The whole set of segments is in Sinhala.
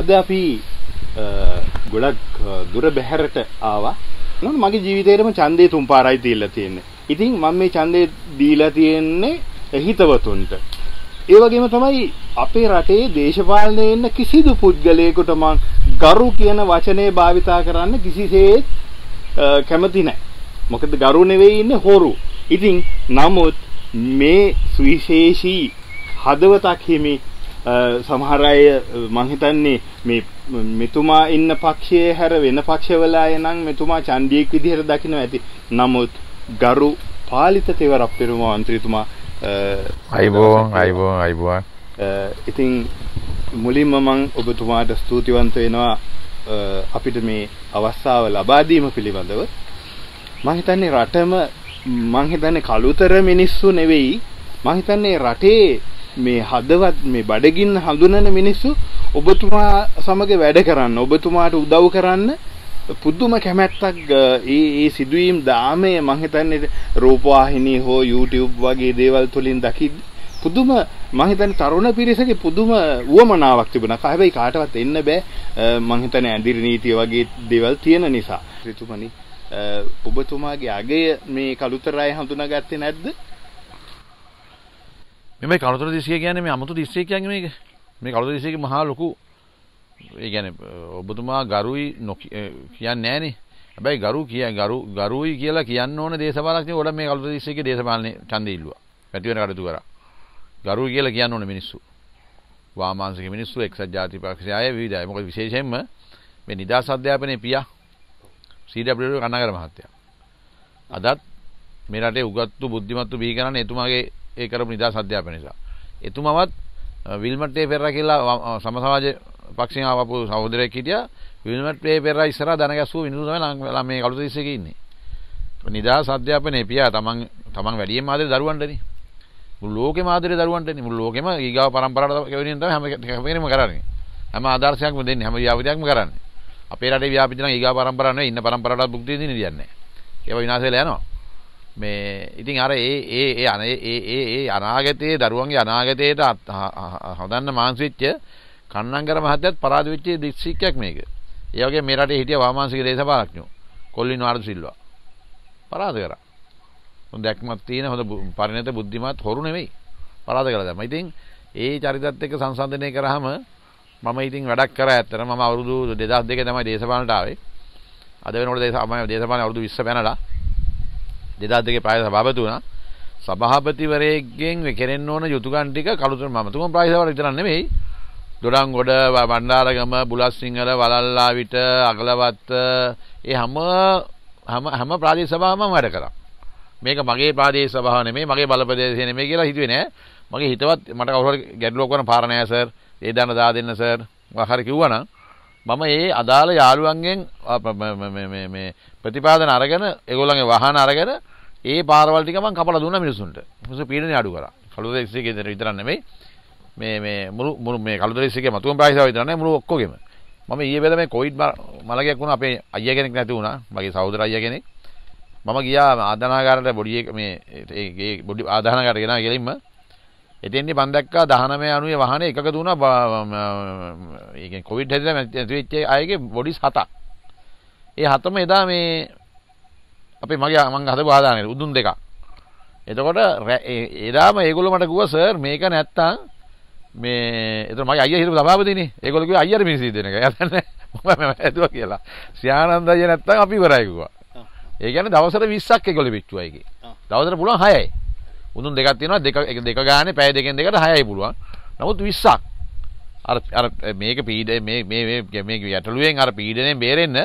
අද අපි ගොඩක් දුර බැහැරට ආවා නමුත් මගේ ජීවිතේරම ඡන්දේ තුන් පාරයි දීලා තියෙන්නේ. ඉතින් මම මේ ඡන්දේ දීලා තියෙන්නේ හිතවතුන්ට. ඒ වගේම තමයි අපේ රටේ දේශපාලනයේ ඉන්න කිසිදු පුද්ගලයෙකුට මං ගරු කියන වචනේ භාවිතා කරන්න කිසිසේත් කැමති නැහැ. මොකද ගරු නෙවෙයි ඉන්නේ හොරු. ඉතින් නමුත් මේ සුවිශේෂී හදවතක් හිමි සමහර අය මං හිතන්නේ මේ මෙතුමා ඉන්න පක්ෂයේ හැර වෙන පක්ෂවල අය නම් මෙතුමා චන්දියෙක් විදිහට දකිනවා ඇති. නමුත් ගරු පාලිත තෙවරක් පෙරමුණා മന്ത്രിතුමා අයිබෝන් අයිබෝන් අයිබෝන්. ඉතින් මුලින්ම මම ඔබතුමාට ස්තුතිවන්ත වෙනවා අපිට මේ අවස්ථාව ලබා දීම පිළිබඳව. මං හිතන්නේ රටම මං හිතන්නේ කලුතර මිනිස්සු නෙවෙයි මං හිතන්නේ රටේ මේ හදවත් මේ බඩගින්න හඳුනන මිනිස්සු ඔබතුමා සමග වැඩ කරන්න ඔබතුමාට උදව් කරන්න පුදුම කැමැත්තක් ඒ ඒ සිදුවීම් දාමය මං හිතන්නේ රූපවාහිනී හෝ YouTube වගේ දේවල් තුලින් දකිද්දී පුදුම මං හිතන්නේ තරුණ පිරිසගේ පුදුම උවමනාවක් තිබුණා. හැබැයි කාටවත් එන්න බෑ මං හිතන්නේ ඇඳිරි නීතිය වගේ දේවල් තියෙන නිසා. ඍතුමනි ඔබතුමාගේ අගය මේ කලුතරය හඳුනාගත්තේ නැද්ද? මෙම කලුතර දිසිය කියන්නේ මේ අමුතු දිස්සේ කියන්නේ මේක. මේ කලුතර දිසියක මහා ලොකු ඒ කියන්නේ ඔබතුමා ගරුයි කියන්නේ නැහනේ. හැබැයි ගරු කිය ගරු ගරුයි කියලා කියන්න ඕන දේශපාලනක් නේ ඔඩ මේ කලුතර දිසියකේ දේශපාලනේ ඡන්දෙ ඉල්ලුවා. පැටි වෙන කටයුතු කරා. ගරුයි කියලා කියන්න ඕන මිනිස්සු. වාමාංශික මිනිස්සු එක්සත් ජාතික පක්ෂය අය විවිධයි. මොකද විශේෂයෙන්ම මේ නිදහස් අධ්‍යාපනයේ පියා CW කන්නගර මහත්තයා. අදත් මේ රටේ උගත්තු බුද්ධිමත්තු බිහි කරන්නේ එතුමාගේ ඒ කරපු නිදා සධ්‍යාප නිසා. එතුමමත් විල්මටේ පෙර කියලා සමසමාජ පක්ෂෙන් ආපු සහෝදරයෙක් හිටියා විල්මටේ පෙර ඉස්සරහා දනගැස්සුව මිනිස්සු තමයි ළම මේ කලුතර ඉස්සෙක ඉන්නේ. නිදා සධ්‍යාපනයේ පියා තමන් තමන් වැඩියෙන් ආදරේ දරුවන්ටනේ. මුළු ලෝකෙම ආදරේ දරුවන්ටනේ මුළු ලෝකෙම ඊගාව පරම්පරාවට ගෙවෙනින් තමයි හැම කැපේරෙම කරන්නේ. හැම ආදර්ශයක්ම දෙන්නේ හැම ව්‍යාපෘතියක්ම කරන්නේ. අපේ රටේ ව්‍යාපෘති නම් ඊගාව පරම්පරාව නෙවෙයි ඉන්න පරම්පරාවට භුක්ති දින්නේ කියන්නේ. ඒවා විනාශ වෙලා යනවා. මේ ඉතින් අර ඒ ඒ ඒ අනේ ඒ ඒ ඒ අනාගතයේ දරුවන්ගේ අනාගතයට හදන්න මාන්සි වෙච්ච කන්නංගර මහත්තයත් පරාද වෙච්ච දිස්ත්‍රික්කයක් මේක. ඒ වගේ මේ රටේ හිටිය වාමාංශික දේශපාලඥයෝ කොල්ලින් වාර්ද සිල්වා පරාද කරා. හොඳ දැක්මක් තියෙන හොඳ පරිණත බුද්ධිමත් හොරු නෙවෙයි. පරාද කළා දැම්මා. ඉතින් ඒ චරිතත් එක්ක සංසන්දනය කරාම මම ඉතින් වැඩක් කරා ඇත්තට මම අවුරුදු 2002 තමයි දේශපාලනට ආවේ. අද වෙනකොට දේශපාලන අවුරුදු 20 පැනලා දෙදා දෙකේ ප්‍රායස සභාපති වුණා. සභාපතිවරයෙක්ගෙන් කෙරෙන්න ඕන යුතුයකම් ටික කළුතර මම තුමන් ප්‍රායසවට විතරක් නෙමෙයි. දොඩන්ගොඩ බණ්ඩාරගම බුලස්සිංහල වලල්ලාවිට අගලවත්ත ඒ හැම හැම හැම ප්‍රාදේශ සභාවම වැඩ කරා. මේක මගේ ප්‍රාදේශ සභාව නෙමෙයි මගේ බල ප්‍රදේශය නෙමෙයි කියලා හිතුවේ නෑ. මගේ හිතවත් මට කවුරු හරි ගැටලුවක් වරන පාර නෑ සර්. ඒ දාන දා දෙන්න සර්. වාහරි කිව්වා නම් මම ඒ අදාළ යාළුවන්ගෙන් ප්‍රතිපාදන අරගෙන එගොල්ලන්ගේ වහන අරගෙන ඒ පාරවල් ටික මම කපලා දුන්නා මිනිසුන්ට. මිනිස්සු පීඩනය අඩු කරා. කළුදෙස්සේ ගෙදර විතරක් නෙමෙයි මේ මේ මුළු මුළු මේ කළුදෙස්සේ මතුවම් ප්‍රායසාව විතරක් නෙමෙයි මුළු ඔක්කොගෙම. මම ඊයේ වෙලා මේ කොවිඩ් මලගයක් වුණා අපේ අයියා කෙනෙක් නැති වුණා. මගේ සහෝදර අයියා කෙනෙක්. මම ගියා ආදානාගාරයට බොඩි මේ ඒ බොඩි ආදානාගාරයට ගෙනා ගෙලින්ම එතෙන්දී මම දැක්කා 19 90 වාහනේ එකක දුණා ඒ කියන්නේ කොවිඩ් හැදිලා නැති වෙච්ච අයගේ බොඩිස් හතක්. ඒ හතම එදා මේ අපේ මගේ මං හදපු ආදානේ උදුන් දෙකක්. එතකොට එදාම ඒගොල්ලෝ මට කිව්වා සර් මේක නැත්තම් මේ එතන මගේ අයියා හිටපු සභාපතිනේ. ඒගොල්ලෝ කිව්වා අයියාට මිනිස්සු දෙන එක. යන්නේ මම හිතුවා කියලා. සියානන්ද අයියා නැත්තම් අපි ඉවරයි කිව්වා. ඒ කියන්නේ දවසට 20ක් ඒගොල්ලෝ පිච්චුවා ඒකේ. දවසට පුළුවන් 6යි. උදුන් දෙකක් තියෙනවා දෙක දෙක ගානේ පැය දෙකෙන් දෙකට 6යි පුළුවන්. නමුත් 20ක් අර අර මේක පීඩ මේ මේ මේ මේ යටලුවෙන් අර පීඩණයෙන් බේරෙන්න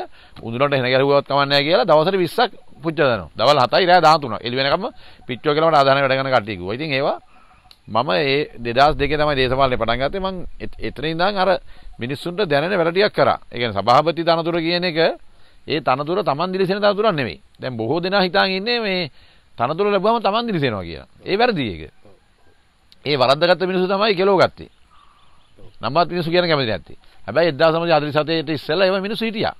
උඳුරට හෙන ගැහුවත් කමක් නැහැ කියලා දවසට 20ක් පුච්චලා දෙනවා. දවල් 7යි රෑ 13. එළි වෙනකම් පිච්චෝ කියලා මට ආදාන වැඩ කරන කට්ටිය කිව්වා. ඉතින් ඒවා මම ඒ 2002 තමයි දේශපාලනේ පටන් ගත්තේ මං එතන ඉඳන් අර මිනිස්සුන්ට දැනෙන වැඩ ටිකක් කරා. ඒ කියන්නේ සභාපති තනතුර කියන එක ඒ තනතුර Taman දිලිසෙන තනතුරක් නෙමෙයි. දැන් බොහෝ දෙනා හිතාගෙන ඉන්නේ මේ තනතුර ලැබුවම Taman දිලිසෙනවා කියලා. ඒ වැරදි ඒක. ඒ වරද්දගත්ත මිනිස්සු තමයි කෙලෝ ගත්තේ. නම්බත් මිනිස්සු කියන කැමති නැත්තේ. හැබැයි 1947 ට ඉස්සෙල්ලා ඒව මිනිස්සු හිටියා.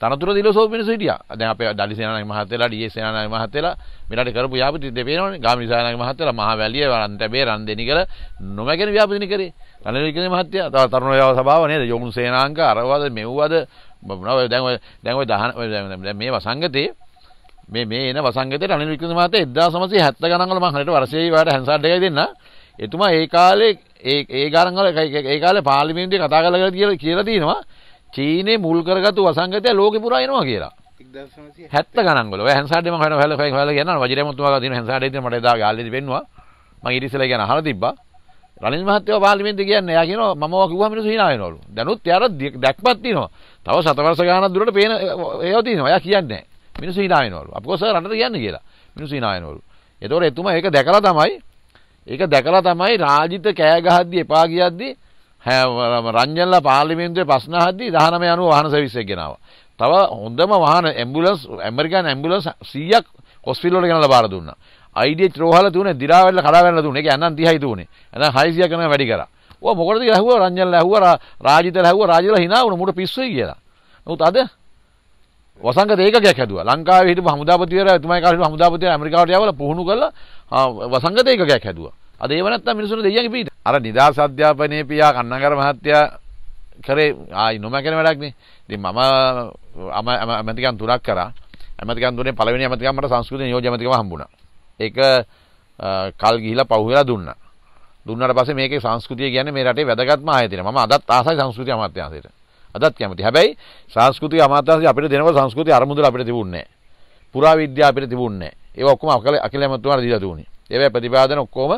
තනතුර දිලසෝ මිනිස්සු හිටියා. දැන් අපේ ඩලි සේනානායක මහත්තයලා ඩී.ඒ. සේනානායක මහත්තයලා මෙලට කරපු ව්‍යාපෘති දෙපේනෝනේ. ගාමිණී සේනානායක මහත්තයලා මහවැලිය වරන්තැබේ රන්දෙනි කර නොමැකෙන ව්‍යාපෘතිනි කරේ. රණවික්‍රම මහත්තයා තව තරුණ ව්‍යව සභාව නේද? යොමු සේනාංග අරවද මෙව්වද දැන් ඔය දැන් ඔය දහන මේ වසංගතේ මේ මේ එන වසංගතයට අනිල් වික්‍රමසිංහ මහත්තයා 1970 ගණන්වල මම හරියට වර්ෂයේ වාට හැන්සඩ් එකයි දෙන්න. එතුමා ඒ කාලේ ඒ ඒ ගණන්වල ඒ කාලේ පාර්ලිමේන්තුවේ කතා කරලා කියලා කියලා දිනවා චීනේ මුල් කරගත්තු වසංගතය ලෝකෙ පුරා එනවා කියලා. 70 ගණන්වල ඔය හැන්සඩ් මම හරියට හොයලා හොයලා කියනවා වජිරමුතුමාගේ දින හැන්සඩ් එකේ මට එදා ගාල්ලේදී වෙන්නවා. මම ඉරිසලා කියන අහලා තිබ්බා. රනිල් මහත්තයෝ පාර්ලිමේන්තුවේ කියන්නේ එයා කියනවා මම ඔවා කිව්වා මිනිස්සු hina වෙනවලු. දැනුත් එයාට දැක්මක් තියෙනවා. තව සතවර්ෂ ගානක් දුරට පේන ඒවා තියෙනවා. එයා කියන්නේ නැහැ. මිනිස්සු hina වෙනවලු. අපකෝ සර් රටට යන්න කියලා. මිනිස්සු hina වෙනවලු. ඒතකොට එතුමා ඒක දැකලා තමයි ඒක දැකලා තමයි රාජිත කෑ ගහද්දි එපා කියද්දි රංජන්ලා පාර්ලිමේන්තුවේ ප්‍රශ්න අහද්දි 19 අනුව වාහන සර්විස් එක ගෙනාවා. තව හොඳම වාහන ඇම්බියුලන්ස් ඇමරිකන් ඇම්බියුලන්ස් 100ක් හොස්පිටල් වලට ගෙනලා බාර දුන්නා. IDH රෝහල තුනේ දිරා වැඩලා කඩා වැඩලා දුන්නේ. ඒක යන්නම් 30යි දුන්නේ. නැත්නම් 600 කරන වැඩි කරා. ඔය මොකටද කියලා ඇහුවා රංජන්ලා ඇහුවා රාජිතලා ඇහුවා රාජිතලා hina වුණා මුට පිස්සුයි කියලා. නමුත් අද වසංගත ඒකකයක් හැදුවා. ලංකාවේ හිටපු හමුදාපතිවරයා එතුමයි කාලේ හිටපු හමුදාපතිවරයා ඇමරිකාවට යවලා පුහුණු කරලා වසංගත ඒකකයක් හැදුවා. අද ඒව නැත්තම් මිනිසුන්ට දෙයියන්ගේ පිට. අර නිදාස අධ්‍යාපනයේ පියා කන්නගර මහත්තයා කරේ ආයි නොමැකෙන වැඩක් නේ. ඉතින් මම ඇමතිකම් තුනක් කරා. ඇමතිකම් තුනේ පළවෙනි ඇමතිකම් මට සංස්කෘත නියෝජ්‍ය ඇමතිකම හම්බුණා. ඒක කල් ගිහිලා පහු වෙලා දුන්නා. දුන්නාට පස්සේ මේකේ සංස්කෘතිය කියන්නේ මේ රටේ වැදගත්ම ආයතනය. මම අදත් ආසයි සංස්කෘතිය අමාත්‍යාංශයට. අදත් කැමති හැබැයි සංස්කෘතික අමාත්‍යාංශය අපිට දෙනව සංස්කෘතික අරමුදල අපිට තිබුණේ නැහැ. පුරාවිද්‍යාව අපිට තිබුණේ නැහැ. ඒවා ඔක්කොම අකල අකිල ඇමතුමාට දීලා දුන්නේ. ඒවා ප්‍රතිපාදන ඔක්කොම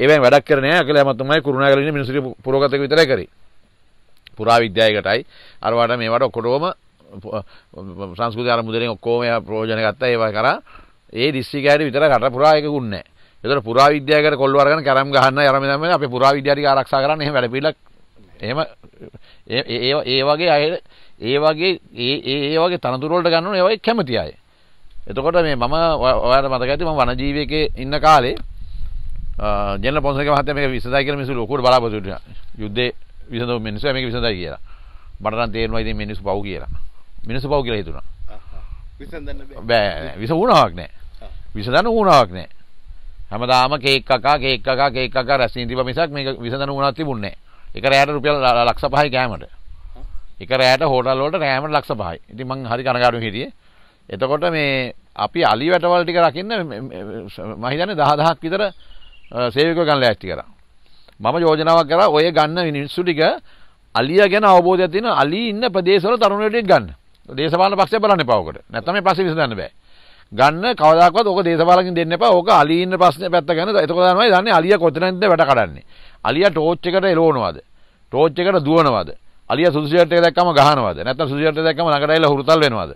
ඒවෙන් වැඩක් කරන්නේ නැහැ. අකිල ඇමතුමායි කුරුණාගල ඉන්න මිනිස්සු පුරෝගතක විතරයි කරේ. පුරාවිද්‍යාවයකටයි අරවාට මේවට ඔක්කොම සංස්කෘතික අරමුදලෙන් ඔක්කොම ඒවා ප්‍රයෝජන ගත්තා. ඒවා කරා ඒ දිස්ත්‍රික්කයට විතර රට පුරා එකකුත් නැහැ. ඒතර පුරාවිද්‍යාවයකට කොල්ල වරගෙන කැරම් ගහන්න යරම තමයි අපේ පුරාවිද්‍යාව ටික ආරක්ෂා කරන්න එහෙම වැඩ පිළිලක් එහෙම ඒ වගේ අය ඒ වගේ ඒ ඒ වගේ තනතුරවලට ගන්න ඒවයි කැමති අය. එතකොට මේ මම ඔයාලට මතක ඇති මම වනජීවිකේ ඉන්න කාලේ ජනරල් පොන්සේක මහත්තයා මේක විසඳයි කියලා මිනිස්සු ලොකුවට බලාපොරොත්තු වුණා. යුද්ධේ විසඳුම් මිනිස්සු මේක විසඳයි කියලා. මට නම් තේරෙනවා ඉතින් මිනිස්සු පව් කියලා. මිනිස්සු පව් කියලා හිතුණා. විසඳන්න බෑ. බෑ විස වුණාවක් නෑ. විසඳන්න වුණාවක් නෑ. හැමදාම කේක් කකා කේක් කකා කේක් කකා රැස්සින් තිබ්බ මිසක් මේක විසඳන්න වුණාක් තිබුණේ නෑ. එක රෑට රුපියල් ලක්ෂ පහයි කෑමට එක රෑට හෝටල් වලට රෑමට ලක්ෂ පහයි. ඉතින් මං හරි කනගාටු හිටියේ. එතකොට මේ අපි අලි වැටවල ටික රකින්න මම හිතන්නේ 10000ක් විතර සේවකයෝ ගන්න ලෑස්ති කරා. මම යෝජනාවක් කරා ඔය ගන්න මිනිස්සු ටික අලියා ගැන අවබෝධයක් තියෙන අලි ඉන්න ප්‍රදේශවල තරුණයෙක් ගන්න. දේශපාලන පක්ෂය බලන්න එපා ඔකට. නැත්නම් මේ පස්සේ විසඳන්න බෑ. ගන්න කවදාකවත් ඕක දේශපාලකින් දෙන්න එපා. ඕක අලි ඉන්න ප්‍රශ්නේ පැත්ත ගන්න. එතකොට තමයි දන්නේ අලියා කොතනද වැඩ කඩන්නේ. අලිය ටෝච් එකට එලවනවාද ටෝච් එකට දුවනවාද අලිය සුදුසියට දැක්කම ගහනවාද නැත්නම් සුදුසියට දැක්කම ළඟට ඇවිල්ලා හුරුතල් වෙනවාද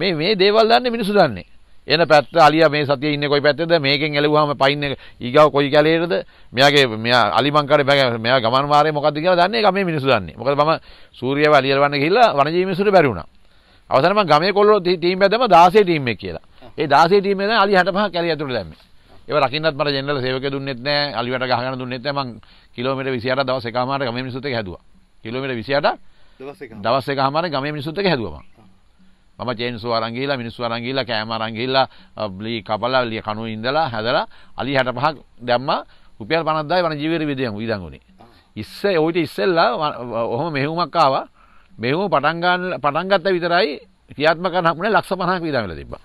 මේ මේ දේවල් දන්නේ මිනිස්සු දන්නේ එන පැත්ත අලිය මේ සතියේ ඉන්නේ කොයි පැත්තේද මේකෙන් එලවුවාම පයින් එක ඊගාව කොයි කැලේටද මෙයාගේ මෙයා අලිමන් කරේ මෙයා ගමන් වාරේ මොකද්ද කියලා දන්නේ ඒක මේ මිනිස්සු දන්නේ මොකද මම සූර්යව අලියල වන්න ගිහිල්ලා වනජීවි මිනිස්සුන්ට බැරි වුණා අවසන මම ගමේ කොල්ලෝ ටීම් බැදම 16 ටීම් එක කියලා ඒ 16 ටීම් එකෙන් අලි 65 කැලේ ඇතුළට දැම්මේ ඒව රකින්නත් මට ජෙනරල් සේවකයෙක් දුන්නෙත් නැහැ අලිවට ගහගෙන දුන්නෙත් නැහැ මං කිලෝමීටර් 28 දවස් එකමාරට ගමේ මිනිස්සුත් එක්ක හැදුවා කිලෝමීටර් 28 දවස් එකමාරට දවස් එකමාරට ගමේ මිනිස්සුත් එක්ක හැදුවා මම මම චේන්සෝ අරන් ගිහිලා මිනිස්සු අරන් ගිහිලා කෑම අරන් ගිහිලා බ්ලී කපලා ලිය කණුවේ ඉඳලා හැදලා අලි 65ක් දැම්මා රුපියල් 50000 වනජීවී විදයන් ඉදන් ඉස්සේ ඔයිට ඉස්සෙල්ලා ඔහොම මෙහෙයුමක් ආවා මෙහෙම පටන් ගන්න පටන් ගත්තා විතරයි ක්‍රියාත්මක කරන්න හම්බුනේ ලක්ෂ 50ක් විදන් වෙලා තිබ්බා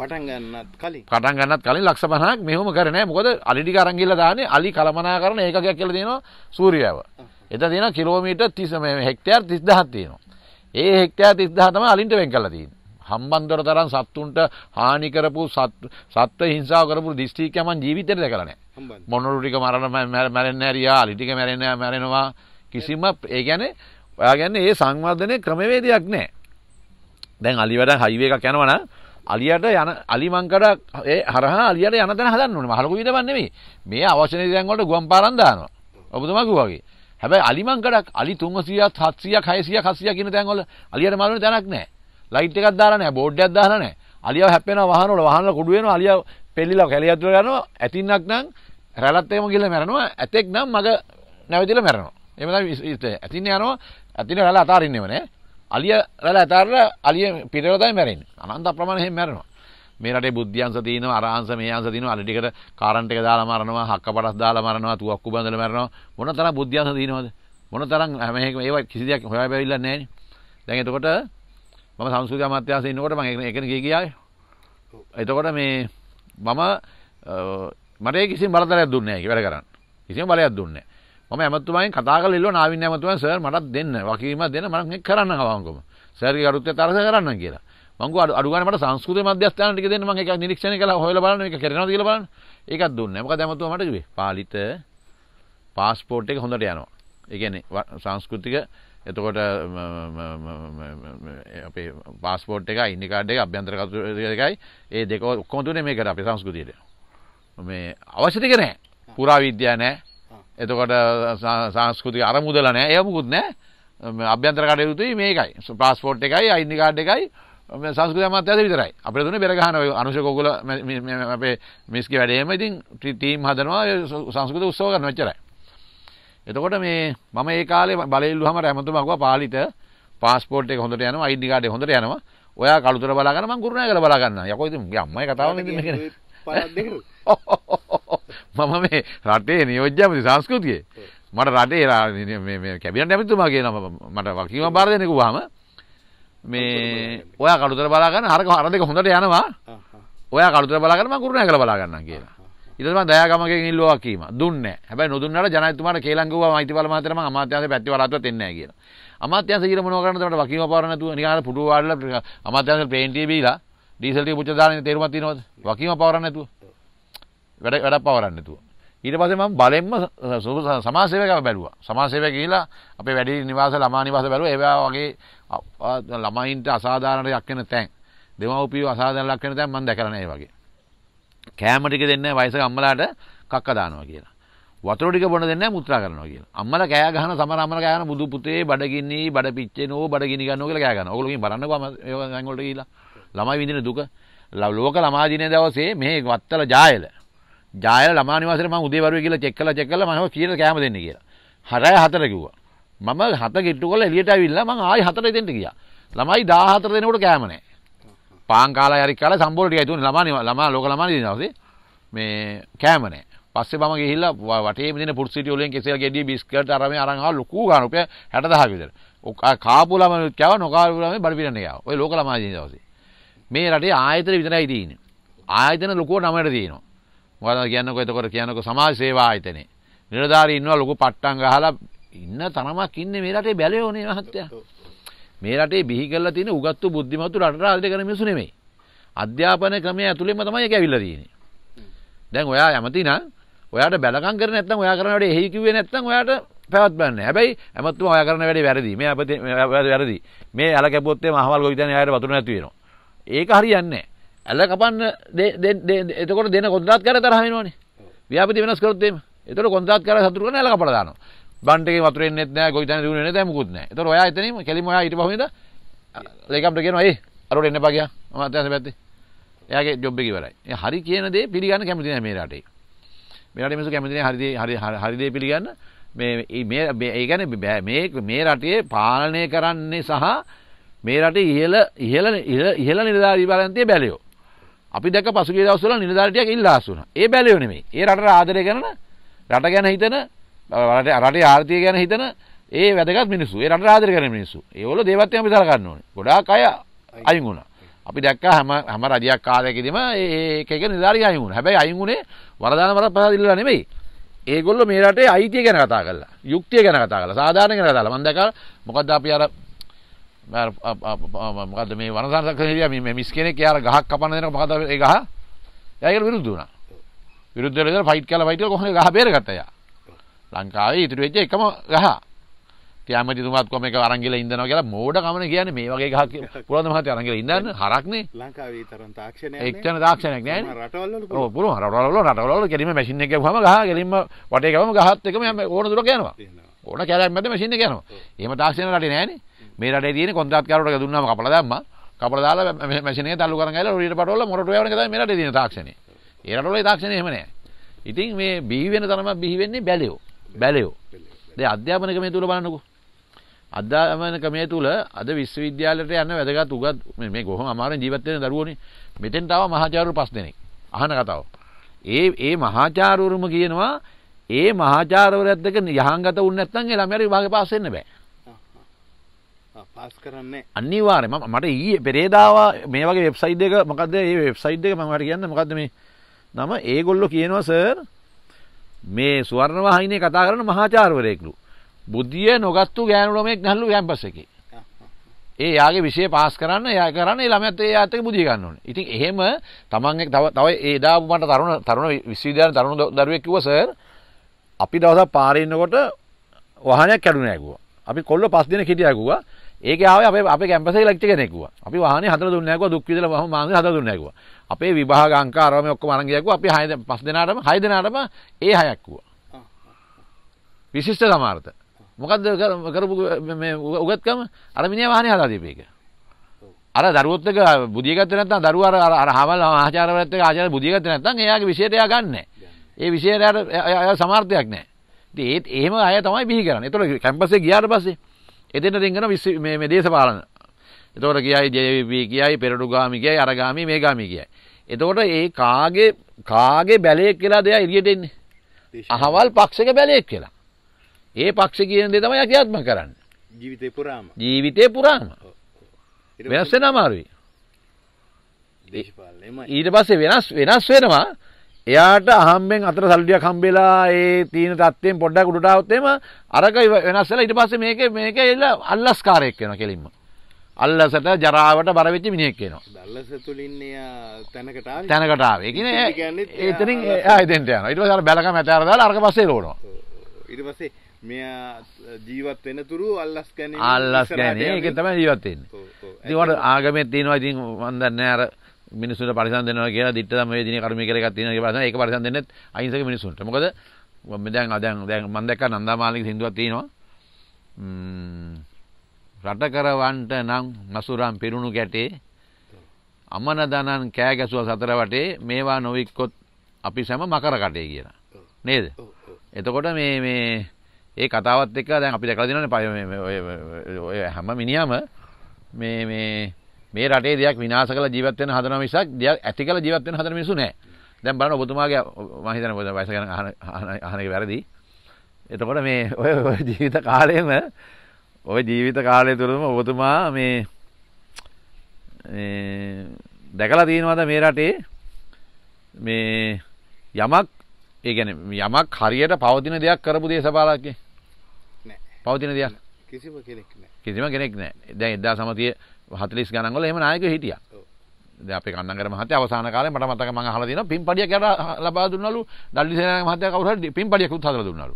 පටන් ගන්නත් කලින් පටන් ගන්නත් කලින් ලක්ෂ 50ක් මෙහෙම කරේ නෑ මොකද අලි ටික අරන් ගිහලා දාන්නේ අලි කලමනාකරණ ඒකකයක් කියලා දෙනවා සූර්යාව. එතන තියෙනවා කිලෝමීටර් 30 මේ හෙක්ටයාර් 30000ක් තියෙනවා. ඒ හෙක්ටයාර් 30000 තමයි අලින්ට වෙන් කරලා තියෙන්නේ. හම්බන්තොට තරම් සත්තුන්ට හානි කරපු සත්ත්ව හිංසාව කරපු දිස්ත්‍රික්කයක් මං ජීවිතේ දැකලා නෑ. මොනලු ටික මරණ මැරෙන්නේ නෑ රියා අලි ටික මැරෙන්නේ මැරෙනවා කිසිම ඒ කියන්නේ ඔයා කියන්නේ ඒ සංවර්ධනයේ ක්‍රමවේදයක් නෑ. දැන් අලි වැඩ හයිවේ එකක් යනවනම් අලියට යන අලිමංකඩ හරහා අලියට යන තැන හදන්න ඕනේ. මහලොකු විදමන් නෙමෙයි. මේ අවශ්‍ය නිදයන් වලට ගුවන් පාරක් දානවා. ඔබතුමා කිව්වා වගේ. හැබැයි අලිමංකඩක් අලි 300ක් 700ක් 600ක් 800ක් කියන තැන් වල අලියට මරන තැනක් නැහැ. ලයිට් එකක් දාලා නැහැ, බෝඩ් එකක් දාලා නැහැ. අලියව හැප්පෙනවා වාහන වල, වාහන වල කුඩු වෙනවා, අලියව පෙල්ලිලා කැලිය ඇතුළ යනවා. ඇතින්නක් නම් රැළත් එකම ගිහලා මැරෙනවා. ඇතෙක් නම් මග නැවතිලා මැරෙනවා. එහෙම තමයි ඇතින්න යනවා. ඇතින්න රැළ අතාරින්නෙම නෑ. අලිය රැල ඇතරලා අලිය පිටවල තමයි මැරෙන්නේ. අනන්ත අප්‍රමාණ එහෙම මැරෙනවා. මේ රටේ බුද්ධ්‍යංශ තියෙනවා අරහංශ මේහංශ තියෙනවා අලි ටිකට කාරන් ටික දාලා මරනවා හක්කපටස් දාලා මරනවා තුවක්කු බඳලා මරනවා මොන තරම් බුද්ධ්‍යංශ තියෙනවද මොන තරම් මේක ඒවා කිසි දෙයක් හොයා බැවිලා නැහැ නේ දැන් එතකොට මම සංස්කෘතික අමාත්‍යාංශයේ ඉන්නකොට මම ඒකන ගිය ගියා එතකොට මේ මම මට කිසිම බලතරයක් දුන්නේ නැහැ වැඩ කරන්න කිසිම බලයක් දුන්නේ මම ඇමතුමයින් කතා කරලා ඉල්ලුවා නාවින් ඇමතුමා සර් මටත් දෙන්න වකීම දෙන්න මම මේක කරන්න ගවංගම සර්ගේ අරුත්ය තරස කරන්න කියලා මං ගෝ අඩු ගානේ මට සංස්කෘතික මධ්‍යස්ථාන ටික දෙන්න මම ඒක නිරීක්ෂණය කළා හොයලා බලන්න මේක කරනවද කියලා බලන්න ඒකත් දුන්නේ මොකද ඇමතුමා මට කිව්වේ පාලිත પાස්පෝර්ට් එක හොඳට යනවා ඒ කියන්නේ සංස්කෘතික එතකොට අපේ පාස්පෝට් එක ඉන්න කාඩ් එක අභ්‍යන්තර කතු එකයි ඒ දෙක ඔක්කොම තුනේ මේකට අපේ සංස්කෘතියට මේ අවශ්‍ය ටික නැහැ පුරාවිද්‍යාව නැහැ එතකොට සංස්කෘතික අරමුදල නෑ ඒ මුකුත් නෑ අභ්‍යන්තර කටයුතුයි මේකයි පාස්පෝට් එකයි අයින්දි කාඩ් එකයි සංස්කෘතිය අමාත්‍යද විතරයි අපිට දුන්නේ බෙර ගහන අනුශ ගෝකුල අපේ මිස්කි වැඩේම ඉතින් ටීම් හදනවා සංස්කෘත උත්සව කරන වෙච්චරයි එතකොට මේ මම ඒ කාලේ බලෙල්ලුවම රැමතුම අකුව පාලිත පාස්පෝට් එක හොඳට යනවා අයිඩි කාඩ් එක හොඳට යනවා ඔයා කලුතර බලාගන්න මං කුරුණෑගල බලාගන්න යකෝ ඉතින් යම්මයි කතාව මේ මම මේ රටේ නියෝජ්‍ය ඇමති සංස්කෘතියේ මට රටේ කැබිනට ඇමතුමාගේ නම මට වකිීම බාර දෙනෙකු හම මේ ඔය කළුතර බලාගන්න හරක හර දෙක හොඳට යනවා ඔය කළුතර බලාගන්න කරුණ කළ බලාගන්න කියලා ඉතම දෑගමගේ ඉල්ලවා කීම දුන්න හැබ නොදුන්නට ජනතුමාට කේලංගුව මයිතිවල මතරම අමාත්‍යන්ස පැත්තිවලත්ව තෙන්න කියලා අමාත්‍යන්ස ීර මනෝකරනට වකිීම පරනතු නිකාර පුටුවාඩල අමාත්‍යන්ස පේන්ටී බීලා ඩීසල්ට පුචදාන තේරුමති නොද වකිීම පවරන්නතුව වැඩ වැඩක් පවරන්න නැතුව. ඊට පස්සේ මම බලෙන්ම සමාජසේවකව බැලුවා. සමාජසේවය කියලා අපේ වැඩි නිවාස ළමා නිවාස බැලුවා. ඒවා වගේ ළමයින්ට අසාධාරණයක් වෙන තැන්. දෙමව්පියෝ අසාධාරණ ලක් වෙන තැන් මම දැකලා නැහැ ඒ වගේ. කෑම ටික දෙන්නේ වයසක අම්මලාට කක්ක දානවා කියලා. වතුර ටික බොන දෙන්නේ මුත්‍රා කරනවා කියලා. අම්මලා කෑ ගහන සමහර අම්මලා කෑ ගහන බුදු පුතේ බඩගිනි බඩ පිච්චෙනෝ බඩගිනි ගන්නවා කියලා කෑ ගන්නවා. ඔයගොල්ලෝ මේ බලන්නකෝ ඒවා ගංගොල්ට ගිහිලා. ළමයි විඳින දුක ලෝක ළමා දිනේ දවසේ මේ වත්තල ජායල ජායල ළමා නිවාසෙට මම උදේ වරුවේ කියලා චෙක් කළා චෙක් කළා මම කීයට කෑම දෙන්නේ කියලා. 6යි 4 කිව්වා. මම 7 කිට්ටු කරලා එළියට ආවිල්ලා මම ආයි 4 දෙන්න ගියා. ළමයි 14 දෙනෙකුට කෑම නැහැ. පාන් කාලා යරි කාලා සම්බෝල ටිකයි තුනේ ළමා ළමා ලෝක ළමා නිදි දවසේ මේ කෑම නැහැ. පස්සේ මම ගිහිල්ලා වටේ මිදින පුට් සිටි වලින් කෙසෙල් ගෙඩිය බිස්කට් අරමේ අරන් ආවා ලොකු ගාන රුපියල් 60000 විතර. කාපු ළමයි කෑවා නොකාපු ළමයි බඩ පිරන්නේ කෑවා. ඔය ලෝක ළමා නිදි දවසේ. මේ රටේ ආයතන විතරයි තියෙන්නේ. ආයතන ලොකුව නමකට තියෙනවා. මොකද කියන්නකො එතකොට කියන්නකො සමාජ සේවා ආයතනේ නිලධාරී ඉන්නවා ලොකු පට්ටම් ගහලා ඉන්න තරමක් ඉන්නේ මේ රටේ බැලයෝනේ මහත්තයා මේ රටේ බිහි කරලා තියෙන උගත්තු බුද්ධිමත්තු රටට ආදරය කරන මිනිස්සු නෙමෙයි අධ්‍යාපන ක්‍රමය ඇතුළෙම තමයි ඒක ඇවිල්ලා තියෙන්නේ දැන් ඔයා යමති නම් ඔයාට බැලකම් කරේ නැත්නම් ඔයා කරන වැඩේ එහෙයි කිව්වේ නැත්නම් ඔයාට පැවැත්මක් නැහැ හැබැයි හැමතුම ඔයා කරන වැඩේ වැරදි මේ අපතේ වැරදි මේ අල කැපුවොත් එහම අහවල් ගොවිතැන යායට වතුර නැති වෙනවා ඒක හරියන්නේ නැහැ ඇල්ල කපන්න එතකොට දෙන කොන්ත්‍රාත් කර තරහවෙනවානේ ව්‍යාපති වෙනස් කරොත් එහෙම. ඒතකොට කොන්ත්‍රාත් කර සතුරු කරන ඇල්ල කපලා දානවා. බන්ට් එකේ වතුර එන්නේ නැහැ, ගොවිතැන දිනුනේ නැහැ, මුකුත් නැහැ. ඒතකොට ඔයා එතනින්ම කෙලිම ඔයා ඊට පහුවෙන්ද ලේකම්ට කියනවා "ඒ අරෝට එන්න එපා ගියා. මම අතන පැත්තේ." එයාගේ ජොබ් එක ඉවරයි. එයා හරි කියන දේ පිළිගන්න කැමති නැහැ මේ රටේ. මේ රටේ මිනිස්සු කැමති නැහැ හරි හරි හරි දේ පිළිගන්න. මේ මේ ඒ කියන්නේ මේ මේ රටේ පාලනය කරන්නේ සහ මේ රටේ ඉහළ ඉහළ ඉහළ නිලධාරී බලන්තිය බැලියෝ අපි දැක පසුගිය දවස්වල නිලධාරිටියක් ඉල්ලාස් වුණා. ඒ බැලියෝ නෙමෙයි. ඒ රටට ආදරය කරන රට ගැන හිතන රටේ ආර්ථිකය ගැන හිතන ඒ වැදගත් මිනිස්සු. ඒ රටට ආදරය කරන මිනිස්සු. ඒවල දේවත්වයන් අපි සලකන්න ඕනේ. ගොඩාක් අය අයින් වුණා. අපි දැක්කා හැම හැම රජයක් කාලයකදීම ඒක එක නිලධාරිය අයින් වුණා. හැබැයි අයින් වුණේ වරදාන වරප්‍රසාද ඉල්ලලා නෙමෙයි. ඒගොල්ලෝ මේ රටේ අයිතිය ගැන කතා කරලා, යුක්තිය ගැන කතා කරලා, සාධාරණ ගැන කතා කරලා. මම දැක්කා මොකද්ද අපි අර මොකද මේ වනසංසක හිරිය මේ මිස් කෙනෙක් යාර ගහක් කපන්න දෙනකොට මොකද ඒ ගහ එයාගේ විරුද්ධ වුණා විරුද්ධ වෙලා ඉතින් ෆයිට් කළා ෆයිට් කළා කොහොමද ගහ බේරගත්තා එයා ලංකාවේ ඉතුරු වෙච්ච එකම ගහ තියාමතිතුමාත් කොහම එක අරන් ගිහලා ඉඳනවා කියලා මෝඩ කමන කියන්නේ මේ වගේ ගහක් පුරවද මහත්තයා අරන් ගිහලා ඉඳන්න හරක්නේ ලංකාවේ තරම් තාක්ෂණයක් නෑ එච්චර තාක්ෂණයක් නෑනේ රටවල් වල ඔව් පුළුවන් රටවල් වල රටවල් වල ගෙලින්ම මැෂින් එක ගහම ගහ ගෙලින්ම වටේ ගහම ගහත් එකම ඕන දුරක යනවා ඕන කැලයක් මැද මැෂින් එක යනවා එහෙම තාක්ෂණ රටේ නෑනේ මේ රටේ තියෙන කොන්ත්‍රාත්කාරවරට දුන්නාම කපලා දැම්මා. කපලා දාලා මැෂින් එක තල්ලු කරන් ගිහලා රොඩියට පටවලා මොරටුව යවන එක තමයි මේ රටේ තියෙන තාක්ෂණය. ඒ රටවල ඒ තාක්ෂණය එහෙම නැහැ. ඉතින් මේ බිහි වෙන තරම බිහි වෙන්නේ බැලයෝ. බැලයෝ. දැන් අධ්‍යාපන ක්‍රමය තුල බලන්නකෝ. අධ්‍යාපන ක්‍රමය තුල අද විශ්වවිද්‍යාලයට යන වැදගත් උගත් මේ කොහොම අමාරුවෙන් ජීවත් වෙන දරුවෝනේ. මෙතෙන්ට ආව මහාචාර්යවරු පස් දෙනෙක්. අහන කතාව. ඒ ඒ මහාචාර්යවරුම කියනවා ඒ මහාචාර්යවරයත් එක්ක යහංගත වුණ නැත්නම් ඒ ළමයාට විභාගේ පාස් වෙන්න බෑ. පාස් කරන්නේ අනිවාර්ය ම මට ඒ පෙරේදාව මේ වගේ වෙබ්සයිඩ් එක මොකක්ද ඒ වෙබ්සයිඩ් එක මට කියන්න මොකක්ද මේ නම ඒගොල්ලො කියනවා සර් මේ ස්වර්ණවාහිනය කතා කරන මහාචාර්වරයෙක්ලු බුද්ධිය නොගත්තු ගෑනුලමෙක් නැල්ලු යම්පස එක ඒ යාගේ විෂය පාස් කරන්න ය කරන්න ළමත් ඒ අතක බුදි ගන්නවන ඉතින් එහෙම තමන් තව තවයි ඒදාමට තරුණ තරුණ විශ්විධාන තරුණු දරුවෙක්කිව සර් අපි දවස පාරෙන්න්නකොට වහනයක් කැඩුනැකුවා අපි කොල්ල පස් දෙන හිටියකුවා ඒක ආවේ අපේ අපේ කැම්පසේ ලෙක්චර් කෙනෙක් වුණා. අපි වාහනේ හදලා දුන්නේ නැකුවා දුක් විඳලා මම මාන්දේ හදලා දුන්නේ නැකුවා. අපේ විභාග අංක අරම ඔක්කොම අරන් ගියාකුවා. අපි 6 5 දෙනාටම 6 දෙනාටම ඒ හයක් වුණා. විශිෂ්ට සමාර්ථ. මොකද්ද කරපු මේ උගත්කම අර මිනිහා වාහනේ හදලා දීපේක. අර දරුවොත් එක බුදිය ගත්තේ නැත්නම් දරුවා අර අර හවල් ආචාර්යවරයෙක් ආචාර්ය බුදිය ගත්තේ නැත්නම් එයාගේ විෂයට එයා ගන්නෑ. ඒ විෂයට එයා සමාර්ථයක් නැහැ. ඉතින් ඒත් එහෙම අය තමයි බිහි කරන්නේ. ඒතකොට කැම්පස් එක ගියාට පස්සේ එතෙන්ට දෙන්න මේ මේ දේශපාලන. එතකොට කියයි JVP කියයි පෙරඩුගාමි කියයි අරගාමි මේගාමි කියයි. එතකොට ඒ කාගේ කාගේ බැලයෙක් කියලා දෙයක් එළියට එන්නේ. අහවල් පක්ෂක බැලයෙක් කියලා. ඒ පක්ෂ කියන දේ තමයි ක්‍රියාත්මක කරන්නේ. ජීවිතේ පුරාම. ජීවිතේ පුරාම. වෙනස් වෙන අමාරුයි. ඊට පස්සේ වෙනස් වෙනස් වෙනවා එයාට අහම්බෙන් අතර සල්ඩියක් හම්බෙලා ඒ තීන තත්වයෙන් පොඩ්ඩක් උඩට આવොත් එහෙම අරක වෙනස් වෙලා ඊට පස්සේ මේක මේක එල්ල අල්ලස්කාරයෙක් වෙනවා කෙලින්ම. අල්ලසට ජරාවට බර වෙච්ච මිනිහෙක් වෙනවා. අල්ලස තුලින් එයා තැනකට ආවේ. තැනකට ආවේ. ඒ කියන්නේ එතනින් එයා එතෙන්ට යනවා. ඊට පස්සේ අර බැලකම ඇතාර දාලා අරක පස්සේ ලෝනවා. ඊට පස්සේ මෙයා ජීවත් වෙනතුරු අල්ලස් ගැනීම අල්ලස් ගැනීම ඒක තමයි ජීවත් වෙන්නේ. ඉතින් ආගමේ තියෙනවා ඉතින් මන් දන්නේ නැහැ අර මිනිස්සුන්ට පරිසම් දෙනවා කියලා දිට්ඨ ධම්ම වේදිනේ කර්මී කියලා එකක් තියෙනවා කියලා පරිසම් ඒක පරිසම් දෙන්නෙත් අහිංසක මිනිස්සුන්ට. මොකද මම දැන් දැන් දැන් මම දැක්කා නන්දාමාලිගේ සින්දුවක් තියෙනවා. රට කරවන්නට නම් මසුරම් පිරුණු ගැටේ අමන දනන් කෑ ගැසුවා සතර වටේ මේවා නොවික්කොත් අපි සැම මකර කටේ කියලා. නේද? එතකොට මේ මේ ඒ කතාවත් එක්ක දැන් අපි දැකලා දිනවනේ ඔය හැම මිනිහම මේ මේ මේ රටේ දෙයක් විනාශ කළ ජීවත් වෙන හදන මිසක් දෙයක් ඇති කළ ජීවත් වෙන හදන මිනිස්සු නැහැ. දැන් බලන්න ඔබතුමාගේ මම හිතන්නේ ඔබ වයස ගැන අහන අහන එක වැරදි. එතකොට මේ ඔය ජීවිත කාලයේම ඔය ජීවිත කාලය තුළම ඔබතුමා මේ දැකලා තියෙනවද මේ රටේ මේ යමක් ඒ කියන්නේ යමක් හරියට පවතින දෙයක් කරපු දේශපාලකයෙක් නෑ පවතින දෙයක් කිසිම කෙනෙක් නෑ කිසිම කෙනෙක් නෑ දැන් 1900 40 ගණන් වල එහෙම නායකයෝ හිටියා. දැන් අපේ කන්නංගර මහත්තයා අවසාන කාලේ මට මතක මම අහලා තියෙනවා පින්පඩියක් යඩ ලබා දුන්නලු දල්ලි සේනානායක මහත්තයා කවුරු හරි පින්පඩියක් උත් හදලා දුන්නලු.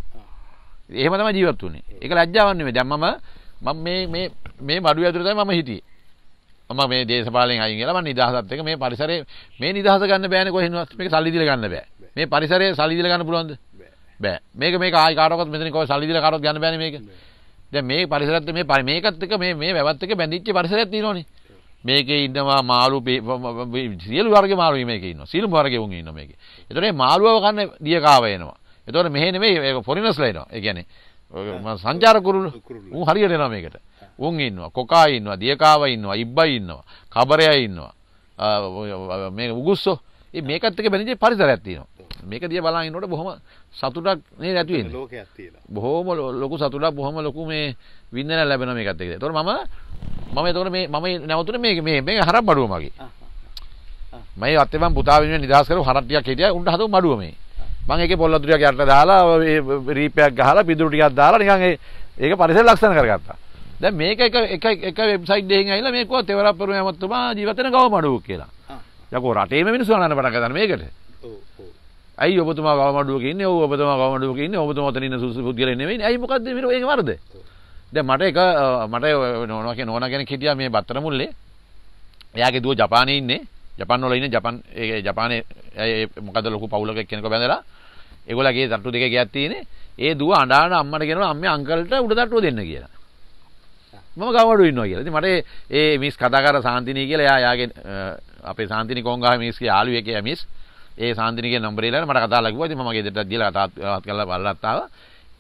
එහෙම තමයි ජීවත් වුනේ. ඒක ලැජ්ජාවක් නෙමෙයි. දැන් මම මම මේ මේ මේ මඩුවේ ඇතුළේ තමයි මම හිටියේ. මම මේ දේශපාලෙන් අයින් වෙලා මම නිදහසත් එක මේ පරිසරේ මේ නිදහස ගන්න බෑනේ කොහෙන්වත්. මේක සල්ලි දීලා ගන්න බෑ. මේ පරිසරේ සල්ලි දීලා ගන්න පුළුවන්ද? බෑ. මේක මේක ආයි කාටවත් මෙතන කොහේ සල්ලි දීලා කාටවත් ගන්න බෑනේ මේක. දැන් මේ පරිසරත් මේ මේකත් එක මේ මේ වැවත් එක බැඳිච්ච පරිසරයක් තියෙනවනේ. මේකේ ඉන්නවා මාළු සියලු වර්ගයේ මාළු මේකේ ඉන්නවා. සියලු වර්ගයේ උන් ඉන්නවා මේකේ. ඒතකොට මේ මාළුවව කන්න දියකාව එනවා. ඒතකොට මෙහෙ නෙමෙයි ඒක ෆොරිනර්ස්ලා එනවා. ඒ කියන්නේ සංචාර කුරුල්ල උන් හරියට එනවා මේකට. උන් ඉන්නවා. කොකා ඉන්නවා, දියකාව ඉන්නවා, ඉබ්බයි ඉන්නවා, කබරයා ඉන්නවා. මේ උගුස්සෝ මේකත් එක බැඳිච්ච පරිසරයක් තියෙනවා. මේක දිහා බලන් ඉන්නකොට බොහොම සතුටක් නේද ඇති වෙන්නේ. ලෝකයක් තියෙනවා. බොහොම ලොකු සතුටක් බොහොම ලොකු මේ වින්දනයක් ලැබෙනවා මේකත් එක්ක. ඒතකොට මම මම ඒතකොට මේ මම නැවතුනේ මේ මේ මේ හරක් බඩුව මගේ. මම අත්තේ මම පුතා වෙනුවෙන් නිදහස් කරපු හරක් ටිකක් හිටියා. උන්ට හදපු බඩුව මේ. මම ඒකේ පොල් අතුරියක් යට දාලා රීපයක් ගහලා පිදුරු ටිකක් දාලා නිකන් ඒක පරිසර ලක්ෂණ කරගත්තා. දැන් මේක එක එක එක වෙබ්සයිට් එකකින් ඇවිල්ලා මේක කොහොමද තෙවරප්පරුම යමතුමා ජීවිතේන ගව මඩුව කියලා. යකෝ රටේම මිනිස්සු අනන්න පටන් ගන්න මේකට. ඔව්. ඇයි ඔබතුමා ගවමඩුවක ඉන්නේ ඔව් ඔබතුමා ගවමඩුවක ඉන්නේ ඔබතුමා ඔතන ඉන්න සුසු පුද්ගලයෙක් නෙමෙයි ඇයි මොකද්ද මේ ඒක වරද දැන් මට එක මට නෝනා කියන නෝනා කෙනෙක් හිටියා මේ බත්තර මුල්ලේ එයාගේ දුව ජපානයේ ඉන්නේ ජපාන් වල ඉන්නේ ජපාන් ඒ ජපානයේ ඒ මොකද ලොකු පවුලක කෙනෙක් බැඳලා ඒගොල්ලගේ තට්ටු දෙක ගියක් තියෙන්නේ ඒ දුව අඬාන අම්මට කියනවා අම්මේ අංකල්ට උඩ තට්ටුව දෙන්න කියලා මම ගවමඩුව ඉන්නවා කියලා ඉතින් මට ඒ මිස් කතාකාර සාන්තිනී කියලා එයා යාගේ අපේ සාන්තිනී කොංගාහ මිස්ගේ යාළුවෙක් එයා මිස් ඒ සාන්තිනිකේ නම්බරේලා මට කතා ලගුවා. ඉතින් මම මගේ දෙට්ටක් දීලා කතාත් කරලා බලලත් ආවා.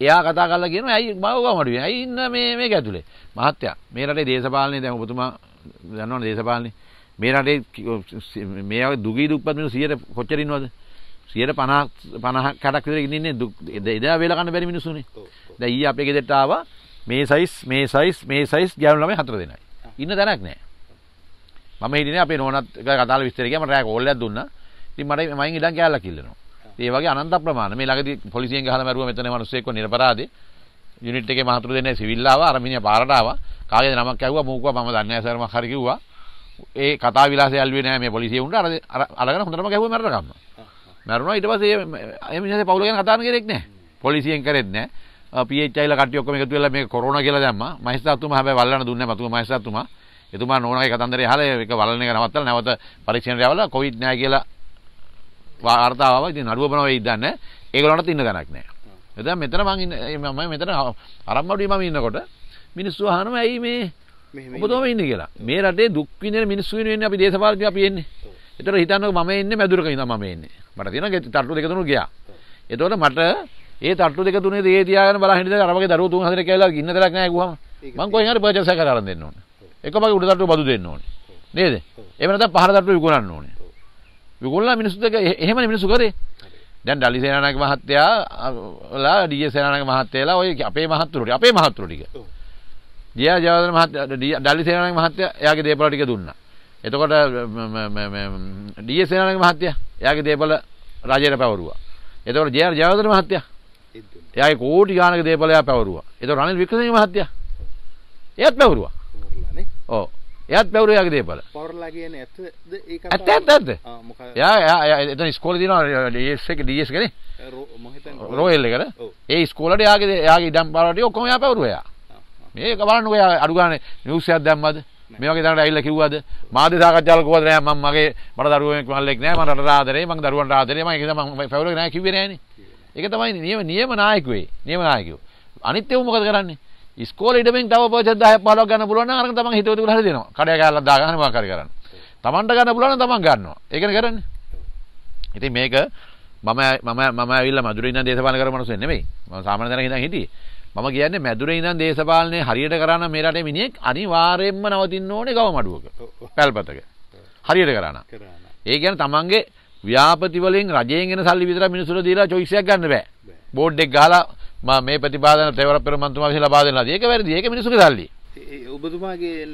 එයා කතා කරලා කියනවා ඇයි බවවා මඩුවේ. ඇයි ඉන්න මේ මේක ඇතුලේ. මහත්තයා මේ රටේ දේශපාලනේ දැන් ඔබතුමා දන්නවනේ දේශපාලනේ. මේ රටේ මේ දුගී දුප්පත් මිනිස්සු 100 කොච්චර ඉන්නවද? 150 50කටක් විතර ඉන්නේ එදා වේල ගන්න බැරි මිනිස්සුනේ. දැන් ඊයේ අපේ ගෙදරට ආවා මේ සයිස් මේ සයිස් මේ සයිස් ගෑනු ළමයි හතර දෙනයි. ඉන්න තැනක් නැහැ. මම හිටියේ අපේ නෝනත් කතාල විස්තර ගියා මට රෑ කෝල් එකක් දුන්නා. ඉතින් මට මයින් ඉඩම් කෑල්ලක් ඉල්ලනවා. ඒ වගේ අනන්ත ප්‍රමාණ මේ ළඟදී පොලිසියෙන් ගහලා මැරුවා මෙතන මිනිස්සෙක්ව නිර්පරාදේ යුනිට් එකේ මහතුරු දෙන්නේ සිවිල් ආවා අර මිනිහා පාරට ආවා කාගේද නමක් ඇහුවා මූකුවා මම දන්නේ නැහැ සර් මම හරි කිව්වා ඒ කතා විලාසය ඇල්ුවේ නැහැ මේ පොලිසිය උන්ට අර අරගෙන හොඳටම ගැහුවා මැරෙනකම්ම මැරුණා ඊට පස්සේ ඒ මිනිහාගේ පවුල ගැන කතා කරන කෙනෙක් නැහැ පොලිසියෙන් කරෙත් නැහැ PHI ලා කට්ටිය ඔක්කොම එකතු වෙලා මේ කොරෝනා කියලා දැම්මා මහේස්ත්‍රාතුමා හැබැයි වල්ලන්න දුන්නේ නැහැ මතුමා මහේස්ත්‍රාතුමා එතුමා නෝනාගේ කතන්දරය අහලා ඒක වල්ලන එක නවත්තලා නැවත පරීක්ෂණයට යවලා කොවිඩ් නැහැ කියලා වාර්තාව ඉතින් නඩුව බනව වෙයි දන්න ඒගොල්ලන්ට ඉන්න ගණක් නෑ එතන මෙතන මං ඉන්න මම මෙතන ආරම්භුවේ මම ඉන්නකොට මිනිස්සු අහනවා ඇයි මේ ඔබතුමා ඉන්නේ කියලා මේ රටේ දුක් විඳින මිනිස්සු වෙනුවෙන් අපි දේශපාලකයෝ අපි එන්නේ ඒතර හිතන්නකො මම එන්නේ මැදුරක ඉඳන් මම එන්නේ මට තියෙනවා තට්ටු දෙක තුනක් ගියා එතකොට මට ඒ තට්ටු දෙක තුනේ දේ තියාගෙන බලන් හිටියද අර වගේ දරුවෝ තුන් හතරක් කියලා ඉන්න දෙයක් නෑ ගුවම මං කොහෙන් හරි පර්චේස් එකක් කරන් දෙන්න ඕනේ එක මගේ උඩ තට්ටුව බදු දෙන්න ඕනේ නේද එහෙම නැත්නම් පහළ තට්ටුව විකුණන්න ඕනේ ගොල්ලා මිනිස්සුදක එහෙම මිනිසු කරේ දැන් ඩලි සේනානායක මහත්තයාලා ඩී.ඒ. සේනානායක මහත්තයලා ඔය අපේ මහත්තුරු ටික අපේ මහත්තුරු ටික දියා ජයවර්ධන මහත්තයා ඩලි සේනානායක මහත්තයා එයාගේ දේපල ටික දුන්නා එතකොට ඩී.ඒ. සේනානායක මහත්තයා එයාගේ දේපල රජයට පැවරුවා එතකොට ජේ.ආර්. ජයවර්ධන මහත්තයා එයාගේ කෝටි ගානක දේපල එයා පැවරුවා එතකොට රනිල් වික්‍රමසිංහ මහත්තයා එයාත් පැවරුවා ඔව් එයත් පැවරයාගේ දේපල ඇත්ත ඇත්ද ය ස්කෝල දින ේසක දියස් කන රෝල්ල කර ඒ ස්කෝලට යාගේ යාගේ දම් පාලට ඔක්කොම යා පැවරුවයා මේක බලන්න ඔය අඩුගාන නිවසයක් දැම්මද මේක තට ඇල්ල කිව්වද මාද සාකච්චල කෝදරය ම මගේ මට දරුවෙක් මල්ලෙක් නෑ මට රාදරේ මං දරුවන් රාදරේ ම පැවර කිවරන එක තමයි නියම නියම නායකුවේ නියම නායකෝ අනිත්‍යව මොකද කරන්නේ ස්කෝල ඉඩමින් තව පොච 10ක් 15ක් ගන්න පුළුවන් නම් අරක තමන් හිතුවතුල හරි දෙනවා. කඩය ගහලා දාගන්න මොකක් හරි කරන්න. තමන්ට ගන්න පුළුවන් නම් තමන් ගන්නවා. ඒකනේ කරන්නේ. ඉතින් මේක මම මම මම ඇවිල්ලා මදුරේ ඉඳන් දේශපාලන කරන මිනිස්සු නෙමෙයි. මම සාමාන්‍ය දැනගෙන ඉඳන් හිටියේ. මම කියන්නේ මැදුරේ ඉඳන් දේශපාලනේ හරියට කරා මේ රටේ මිනිහෙක් අනිවාර්යයෙන්ම නවතින්න ඕනේ ගව මඩුවක. පැල්පතක. හරියට කරා නම්. ඒ කියන්නේ තමන්ගේ ව්‍යාපති වලින් රජයෙන් එන සල්ලි විතර මිනිස්සුන්ට දීලා choice එකක් ගන්න බෑ. බෝඩ් එක ගහලා මා මේ ප්‍රතිපාදන තෙවර පෙරමන්තුමා විසින් ලබා දෙනවා. ඒක වැරදි. ඒක මිනිස්සුගේ සල්ලි. ඔබතුමාගේ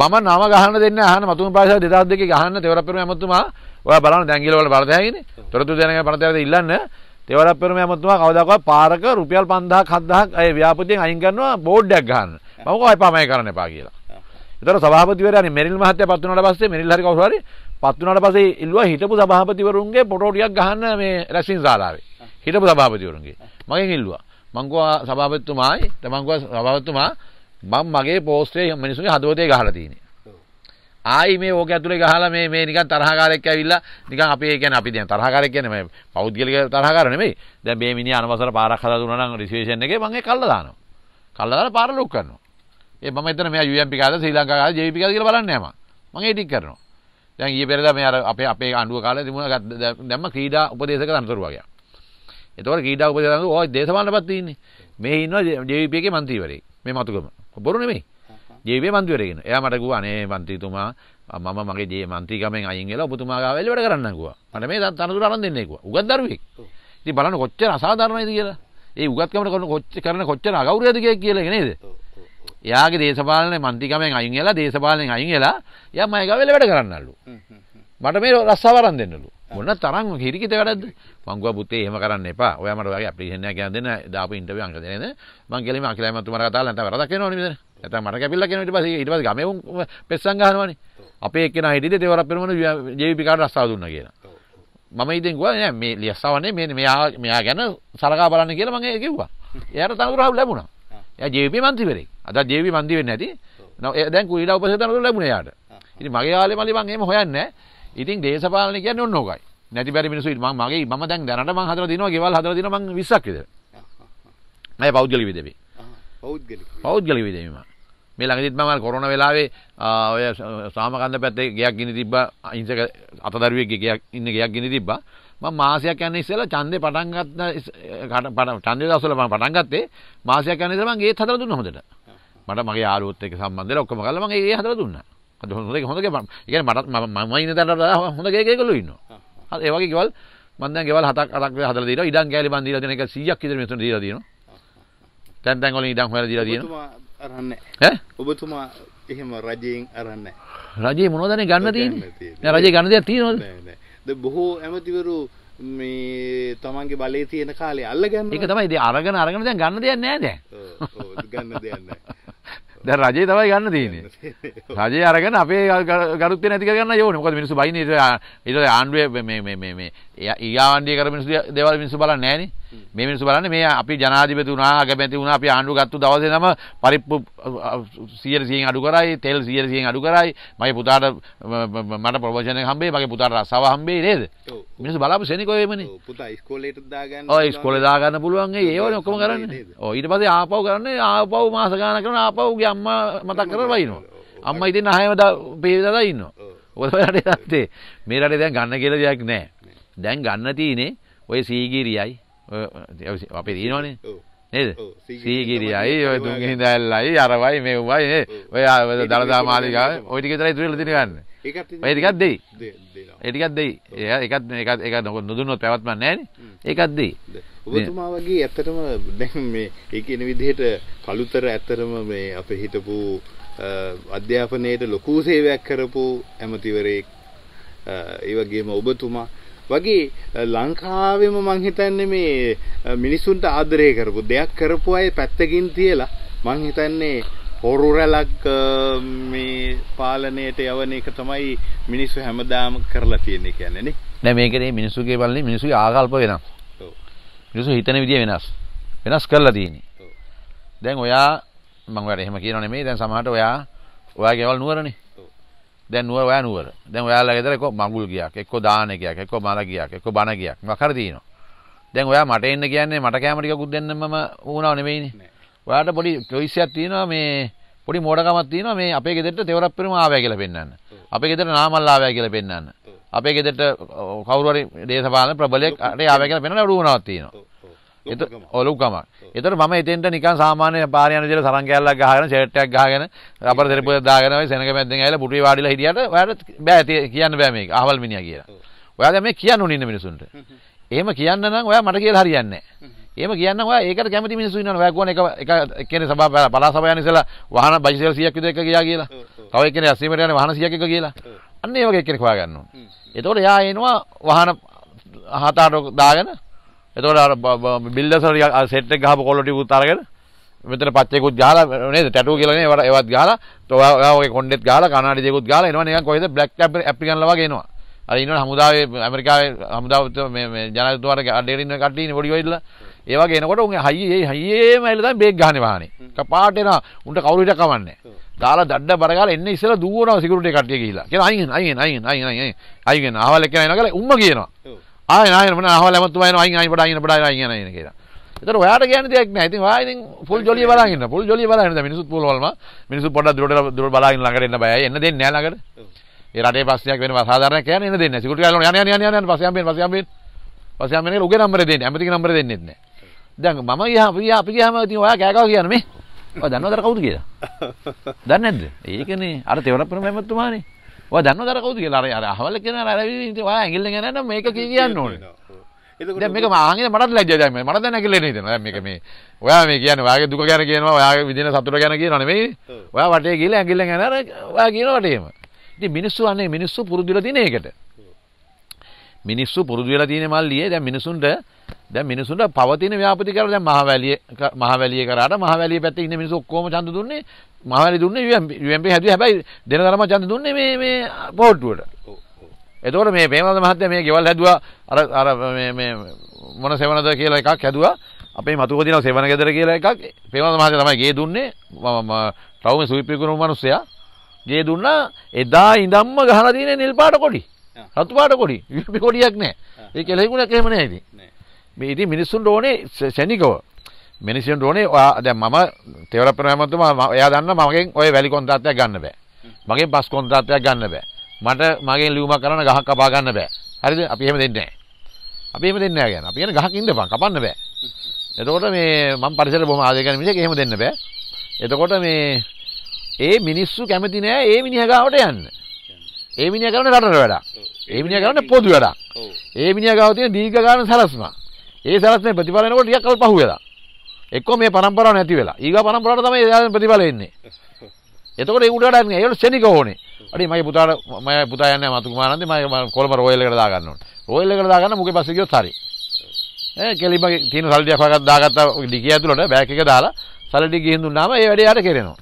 මම නම ගහන්න දෙන්න අහන්න මතුම පාසල් 2002 ගහන්න තෙවර පෙරම ඇමතුමා ඔයා බලන්න දැන්ගිල වල බලතැහැගිනේ. තොරතුරු දැනගෙන පනතයද ඉල්ලන්න. තෙවර පෙරම ඇමතුමා කවදාකවත් පාරක රුපියල් 5000ක් 7000ක් ඒ ව්‍යාපෘතියෙන් අයින් කරනවා බෝඩ් එකක් ගහන්න. මම කෝ අයපාමයි කරන්න එපා කියලා. ඒතර සභාපතිවරයානේ මෙරිල් මහත්තයා පත් වුණාට පස්සේ මෙරිල් හරි කවුරු හරි පත් වුණාට පස්සේ ඉල්ලුවා හිටපු සභාපතිවරුන්ගේ ෆොටෝ ටිකක් ගහන්න මේ රැස්වීම ශාලාවේ. හිටපු සභාපතිවරුන්ගේ මගෙන් ඉල්ලුවා මං ගියා සභාපතිතුමායි තමන් ගියා සභාපතිතුමා මම මගේ පෝස්ටේ මිනිස්සුන්ගේ හදවතේ ගහලා තියෙන්නේ ආයි මේ ඕක ඇතුලේ ගහලා මේ මේ නිකන් තරහකාරයෙක් ඇවිල්ලා නිකන් අපි ඒ කියන්නේ අපි දැන් තරහකාරයෙක් කියන්නේ මේ පෞද්ගලික තරහකාර නෙමෙයි දැන් මේ මිනිහා අනවසර පාරක් හදලා දුන්නා නම් රිසර්වේෂන් එකේ මම ඒක කල්ලා දානවා කල්ලා දාලා පාර ලොක් කරනවා ඒ මම එතන මෙයා UMP කාලේ ශ්‍රී ලංකා කාලේ JVP කාලේ කියලා බලන්නේ නැහැ මම මම ඒ ටික කරනවා දැන් ඊයේ පෙරේදා මේ අර අපේ අපේ අඬුව කාලේ තිබුණා දැම්ම ක්‍රීඩා උපදේශක තනතුරු වගේ එතකොට කීඩා උපදේශකතුමා ඔය දේශපාලනපත් තියෙන්නේ. මේ ඉන්නවා JVP එකේ මන්ත්‍රීවරයෙක්. මේ මතුගම. බොරු නෙමෙයි. ජීවයේ මන්ත්‍රීවරයෙක් ඉන්නවා. එයා මට කිව්වා අනේ මන්ත්‍රීතුමා මම මගේ ජී මන්ත්‍රීකමෙන් අයින් වෙලා ඔබතුමා ගාව එළි වැඩ කරන්න කිව්වා. මට මේ තනතුර අරන් දෙන්නේ කිව්වා. උගත් දරුවෙක්. ඉතින් බලන්න කොච්චර අසාධාරණයිද කියලා. ඒ උගත්කමට කරන කොච්චර කරන කොච්චර අගෞරවයද කියලා ඒක නේද? එයාගේ දේශපාලන මන්ත්‍රීකමෙන් අයින් වෙලා දේශපාලනෙන් අයින් වෙලා එයා මම ගාව එළි වැඩ කරන්නලු. මට මේ රස්සාව අරන් දෙන්නලු. මොන තරම් හිරිකිත වැඩද මංගුව පුතේ එහෙම කරන්න එපා. ඔයා මට ඔයාගේ ඇප්ලිකේෂන් එක කියන දෙන්න දාපු ඉන්ටර්විව් අංක දෙන්න. මම ගිහලිම අකිලයි මතුමාට කතා කරලා නැත්නම් වැරදක් වෙනවනේ මෙතන. නැත්නම් මට කැපිල්ලක් එනවා ඊට පස්සේ ඊට පස්සේ ගමේ උන් පෙස්සන් ගහනවනේ. අපේ එක්කෙනා හිටියේ දෙවරක් පෙරමන ජීවිපී කාඩ් රස්සාව දුන්නා කියලා. මම ඉතින් කිව්වා නෑ මේ ලියස්සවන්නේ මේ මෙයා මෙයා ගැන සලකා බලන්න කියලා මම ඒක කිව්වා. එයාට තනතුරක් ලැබුණා. එයා ජීවිපී මන්ත්‍රීවරයෙක්. අද ජීවිපී මන්ත්‍රී වෙන්නේ නැති. දැන් කුලීලා උපසේතනතුර ලැබුණා එයාට. ඉතින් මගේ ආලේ මලි මං එහෙම හොයන්නේ නෑ. ඉතින් දේශපාලන කියන්නේ ඔන්න ඕකයි. නැති බැරි මිනිස්සු මම මගේ මම දැන් දැනට මම හදලා දිනවා ගෙවල් හදලා දිනවා මම 20ක් විතර. නෑ පෞද්ගලික විදෙවි. පෞද්ගලික. පෞද්ගලික විදෙවි මම. මේ ළඟදිත් මම කොරෝන වෙලාවේ ඔය සාමකන්ද පැත්තේ ගයක් ගිනි තිබ්බා අහිංසක අතදරුවෙක්ගේ ගයක් ඉන්න ගයක් ගිනි තිබ්බා. මම මාසයක් යන ඉස්සෙල්ලා ඡන්දේ පටන් ගත්ත ඡන්දේ දවස්වල මම පටන් ගත්තේ මාසයක් යන ඉස්සෙල්ලා මම ගේත් හදලා දුන්නා හොඳට. මට මගේ යාළුවොත් එක්ක සම්බන්ධ වෙලා ඔක්කොම කරලා මම ඒ හදලා දුන්නා. හොඳ හොඳ එක මටත් මම ඉන්න තැනට හොඳ ගේකලු ඉන්න ඒවගේ ගවල් මන්ද ගෙවල් හතක් අතක් හදලා දීලා ඉඩම් කෑලි බන් දීලා දෙන එක 100ක් විතර මෙතන දීලා තියෙනවා තැන් තැන් වලින් ඉඩම් හොයලා දීලා තියෙනවා අරන්නේ ඈ ඔබතුමා එහෙම රජයෙන් අරන්නේ රජේ මොනවදනේ ගන්න තියෙන්නේ නෑ රජේ ගන්න දෙයක් තියෙනවද නෑ නෑ බොහෝ ඇමතිවරු මේ තමන්ගේ බලේ තියෙන කාලේ අල්ලගන්න ඒක තමයි ඉතින් අරගෙන අරගෙන දැන් ගන්න දෙයක් නෑ දැන් ගන්න දෙයක් නෑ ද රජය තමයි ගන්න තියෙන රජය අරගෙන අපේ ගරුත්ත නැතිකරන්න යෝන මොක මිනිසු බයිනට ඉට ආණ්ඩුව ඒආන්ඩිය කර මිනිස් දෙවල් මිනිසු බල නෑන මේ මිනිසු බලන්න මේ අපි ජනාධිපති වුණා අගමැති වුණා අපි ආණ්ඩු ගත්තු දවසේනම පරිප්පු සියයට සියෙන් අඩු කරයි තෙල් සියයට සියෙන් අඩු කරයි මගේ පුතාට මට ප්‍රවචනය හම්බේ මගේ පුතාට රසාව හම්බේ නේද මිනිස්සු බලාපු සෙනකොයමනේ පුතා ඉස්කෝලේට දාගන්න ඔය ඉස්කෝලේ දාගන්න පුළුවන් ඒ ඒවනේ ඔක්කොම කරන්නේ ඔව් ඊට පස්සේ ආපහු කරන්නේ ආපහු මාස ගාන කරන ආපහුගේ අම්මා මතක් කරලා ඉනවා අම්මා ඉතින් අහයම පේදලා ඉන්නවා ඔය රටේ තත්ත්වේ මේ රටේ දැන් ගන්න කියලා දෙයක් නැහැ දැන් ගන්න තියනේ ඔය සීගිරියයි අපේ දීනවනේ නේද සීගිරියයි ඔය දුන්ගිනි දැල්ලයි අරවයි මෙව්වයි ඔය දළදා මාලිගාව ඔය ටික විතරයි ඉතුරුලා තියෙන ගන්න. ඔය ටිකක් දෙයි. ඒ ටිකක් දෙයි. ඒක එකත් එකත් එක නොදුන්නොත් පැවැත්මක් නැහැ නේ. ඒකත් දෙයි. ඔබතුමා වගේ ඇත්තටම දැන් මේ ඒ කියන විදිහට කළුතර ඇත්තටම මේ අපේ හිටපු අධ්‍යාපනයේ ලොකු සේවයක් කරපු ඇමතිවරයෙක් ඒ වගේම ඔබතුමා වගේ ලංකාවෙම මං හිතන්නේ මේ මිනිසුන්ට ආදරය කරපු දෙයක් කරපු අය පැත්තකින් තියලා මං හිතන්නේ හොරු රැලක් මේ පාලනයට යවන එක තමයි මිනිස්සු හැමදාම කරලා තියෙන්නේ කියන්නේ නේ. නෑ මේකනේ මිනිස්සුගේ බලන්නේ මිනිස්සුගේ ආකල්ප වෙනස්. ඔව්. මිනිස්සු හිතන විදිය වෙනස්. වෙනස් කරලා තියෙන්නේ. දැන් ඔයා මං ඔයාලට එහෙම කියනව නෙමෙයි දැන් සමහරට ඔයා ඔයා ගෙවල් නුවරනේ. දැන් නුවර ඔයා නුවර. දැන් ඔයාලා ගෙදර එක්ක මඟුල් ගියක්, එක්ක දාන එකක්, එක්ක බණ ගියක්, එක්ක බණ ගියක්. මොකක් හරි තියෙනවා. දැන් ඔයා මට එන්න කියන්නේ මට කැම ටිකකුත් දෙන්න මම වුණාව නෙමෙයිනේ. ඔයාට පොඩි choice එකක් තියෙනවා මේ පොඩි මෝඩකමක් තියෙනවා මේ අපේ ගෙදරට තෙවරක් පෙරම ආවෑ කියලා පෙන්නන්න. අපේ ගෙදරට නාමල් ආවෑ කියලා පෙන්නන්න. අපේ ගෙදරට කවුරු හරි දේශපාලන ප්‍රබලයෙක් ආවෑ කියලා පෙන්නන අඩු වුණාවක් තියෙනවා. ඔලුකමක්. ඒතර මම එතෙන්ට නිකන් සාමාන්‍ය පාරේ යන විදිහට සරන් කැල්ලක් ගහගෙන ෂර්ට් එකක් ගහගෙන රබර් තෙරපුවක් දාගෙන ওই සෙනඟ මැද්දෙන් ඇවිල්ලා පුටුවේ වාඩිලා හිටියට ඔයාලට බෑ කියන්න බෑ මේක. අහවල් මිනිහා කියලා. ඔයා දැන් මේ කියන්න උනින්න මිනිසුන්ට. එහෙම කියන්න නම් ඔයා මට කියලා හරියන්නේ නැහැ. එහෙම කියන්න ඔයා ඒකට කැමති මිනිස්සු ඉන්නවනේ. ඔයා කෝණ එක එක කෙනේ සභාව පළාත් සභාව යන ඉස්සලා වාහන බයිසිකල් 100ක් විතර එක ගියා කියලා. තව එක්කෙනෙක් අසීමට යන වාහන 100ක් එක කියලා. අන්න ඒ වගේ එක්කෙනෙක් හොයා ගන්න ඕනේ. එතකොට එයා එනවා වාහන හත අට දාගෙන එතකොට බිල්ඩර්ස් ටිකක් සෙට් එක ගහපු කොල්ලෝ ටිකුත් අරගෙන මෙතන පච්චේකුත් ගහලා නේද ටැටූ කියලා නේ ඒවත් ඒවත් ගහලා ඔයා ඔගේ කොණ්ඩෙත් ගහලා කණාඩි දෙකුත් ගහලා එනවා නිකන් කොහෙද බ්ලැක් කැප් ඇප්‍රිකන්ලා වගේ එනවා අර ඉන්නවනේ හමුදාවේ ඇමරිකාවේ හමුදාව මේ මේ ජනාධිපතිවරට අඩේට ඉන්න කට්ටිය ඉන්නේ පොඩි වෙයිලා ඒ වගේ එනකොට උන් හයියේ හයියේම ඇවිල්ලා තමයි බ්‍රේක් ගහන්නේ වාහනේ කපාට එනවා උන්ට කවුරු හිටක් කමන්නේ දාලා දඩඩ බර ගාලා එන්නේ ඉස්සෙල්ලා දුවනවා සිකියුරිටි කට්ටිය ගිහිලා කියලා අයින් අයින් අයින් අයින් අයින් අයින් අයින් ආවල එක්කන එනවා කියලා උම්ම කියනවා ආයන හල මතු න අයි පට අයින පට අයින කියන එතර ඔයාට කියන දෙයක් නෑ ඉතින් ඔයා ඉතින් ෆුල් ජොලිය බලන්න ෆුල් ජොලිය බලන්න මිනිසුත් පුළුවල්ම මිනිසු පොඩ්ඩක් දුරට දුර බලන්න ළඟට එන්න බයයි එන්න දෙන්නේ නෑ ළඟට ඒ රටේ ප්‍රශ්නයක් වෙනවා සාධාරණයක් කියන්නේ එන්න දෙන්නේ සිකුටි ගාලා යන යන යන යන යන පස්සේ යම්බෙන් පස්සේ යම්බෙන් පස්සේ යම්බෙන් කියලා උගේ නම්බරේ දෙන්නේ ඇමතිගේ නම්බරේ දෙන්නෙත් නෑ දැන් මම ගියා අපි ගියා අපි ගියාම ඉතින් ඔයා කෑකව කියන්නේ මේ ඔයා දන්නවද කවුද කියලා දන්නේ නැද්ද ඒකනේ අර තෙවරප්පන මැමතුමානේ දන්න දරකවතු කියලා අර අහවල කියන රැවිට වා ඇගිල්ල ගැන මේක කියන්න ඕන මේක මාගේ මට ලැජදම මට නැකිල නතන මේක මේ ඔයා මේ කියන වගේ දුක ගැන කියනවා ඔයාගේ විදින සතුර ගැන කිය නෙමේ ඔයා වටේ කියල ඇගිල්ල ගැන ඔයා කියනවටේම ඉති මිනිස්සු අන්නේ මිනිස්සු පුරුදුල තිනයකට මිනිස්සු පුරුදු වෙලා තියෙන මල්ලියේ දැන් මිනිසුන්ට දැන් මිනිසුන්ට පවතින ව්‍යාපෘති කරලා දැන් මහවැලිය මහවැලිය කරාට මහවැලිය පැත්තේ ඉන්න මිනිස්සු ඔක්කොම ඡන්ද දුන්නේ මහවැලි දුන්නේ UMP හැදුවේ හැබැයි දෙන තරම ඡන්ද දුන්නේ මේ මේ පොට්ටුවට. එතකොට මේ ප්‍රේමනන්ද මහත්තයා මේ ගෙවල් හැදුවා අර අර මේ මේ මොන සෙවනද කියලා එකක් හැදුවා. අපේ මතුක දින සෙවන ගෙදර කියලා එකක් ප්‍රේමනන්ද මහත්තයා තමයි ගේ දුන්නේ. මම ටවුමේ සුවිප්පිකුණු මිනිස්සයා ගේ දුන්නා එදා ඉඳන්ම ගහලා තියෙන නිල් පාට කොඩි. රතුපාට කොඩි විපි කොඩියක් නෑ ඒ කෙලෙකුණක් එහෙම නෑ ඉතින් මේ ඉතින් මිනිස්සුන්ට ඕනේ ශනිකව මිනිස්සුන්ට ඕනේ ඔයා දැන් මම තේවර ප්‍රනාමතුමා එයා දන්නා මගෙන් ඔය වැලි කොන්ත්‍රාත්යක් ගන්න බෑ මගෙන් බස් කොන්ත්‍රාත්යක් ගන්න බෑ මට මගෙන් ලියුමක් කරන්න ගහක් කපා ගන්න බෑ හරිද අපි එහෙම දෙන්නේ නෑ අපි එහෙම දෙන්නේ නෑ කියන්නේ අපි යන ගහක් ඉඳපන් කපන්න බෑ එතකොට මේ මම පරිසර බොහොම ආදරය කරන මිනිහෙක් එහෙම දෙන්න බෑ. එතකොට මේ ඒ මිනිස්සු කැමති නෑ ඒ මිනිහා ගාවට යන්න. ඒ මිනිහා කරන රටට වැඩක්. ඒ මිනිහා කරන්නේ පොදු වැඩක්. ඒ මිනිහා ගාව තියෙන දීර්ඝකාලන සලස්ම. ඒ සලස්මේ ප්‍රතිඵල එනකොට ටිකක් කල් පහු වෙලා. එක්කෝ මේ પરම්පරාව නැති වෙලා. ඊගා પરම්පරාවට තමයි එයාගේ ප්‍රතිඵල එන්නේ. එතකොට ඒ උඩට යන්නේ. ඒවල ශනික ඕනේ. අඩි මගේ පුතාට මම පුතා යන්නේ මතු කුමාරන්දි මම කොළඹ රෝයල් එකට දාගන්න ඕනේ. රෝයල් එකට දාගන්න මුගේ පස්සේ ගියොත් හරි. ඈ කෙලිමගේ තියෙන සල්ඩියක් වගේ දාගත්තා ඩිකිය ඇතුළට බෑග් එක දාලා සල්ඩි ගිහින් දුන්නාම ඒ වැඩේ යාට කෙරෙනවා.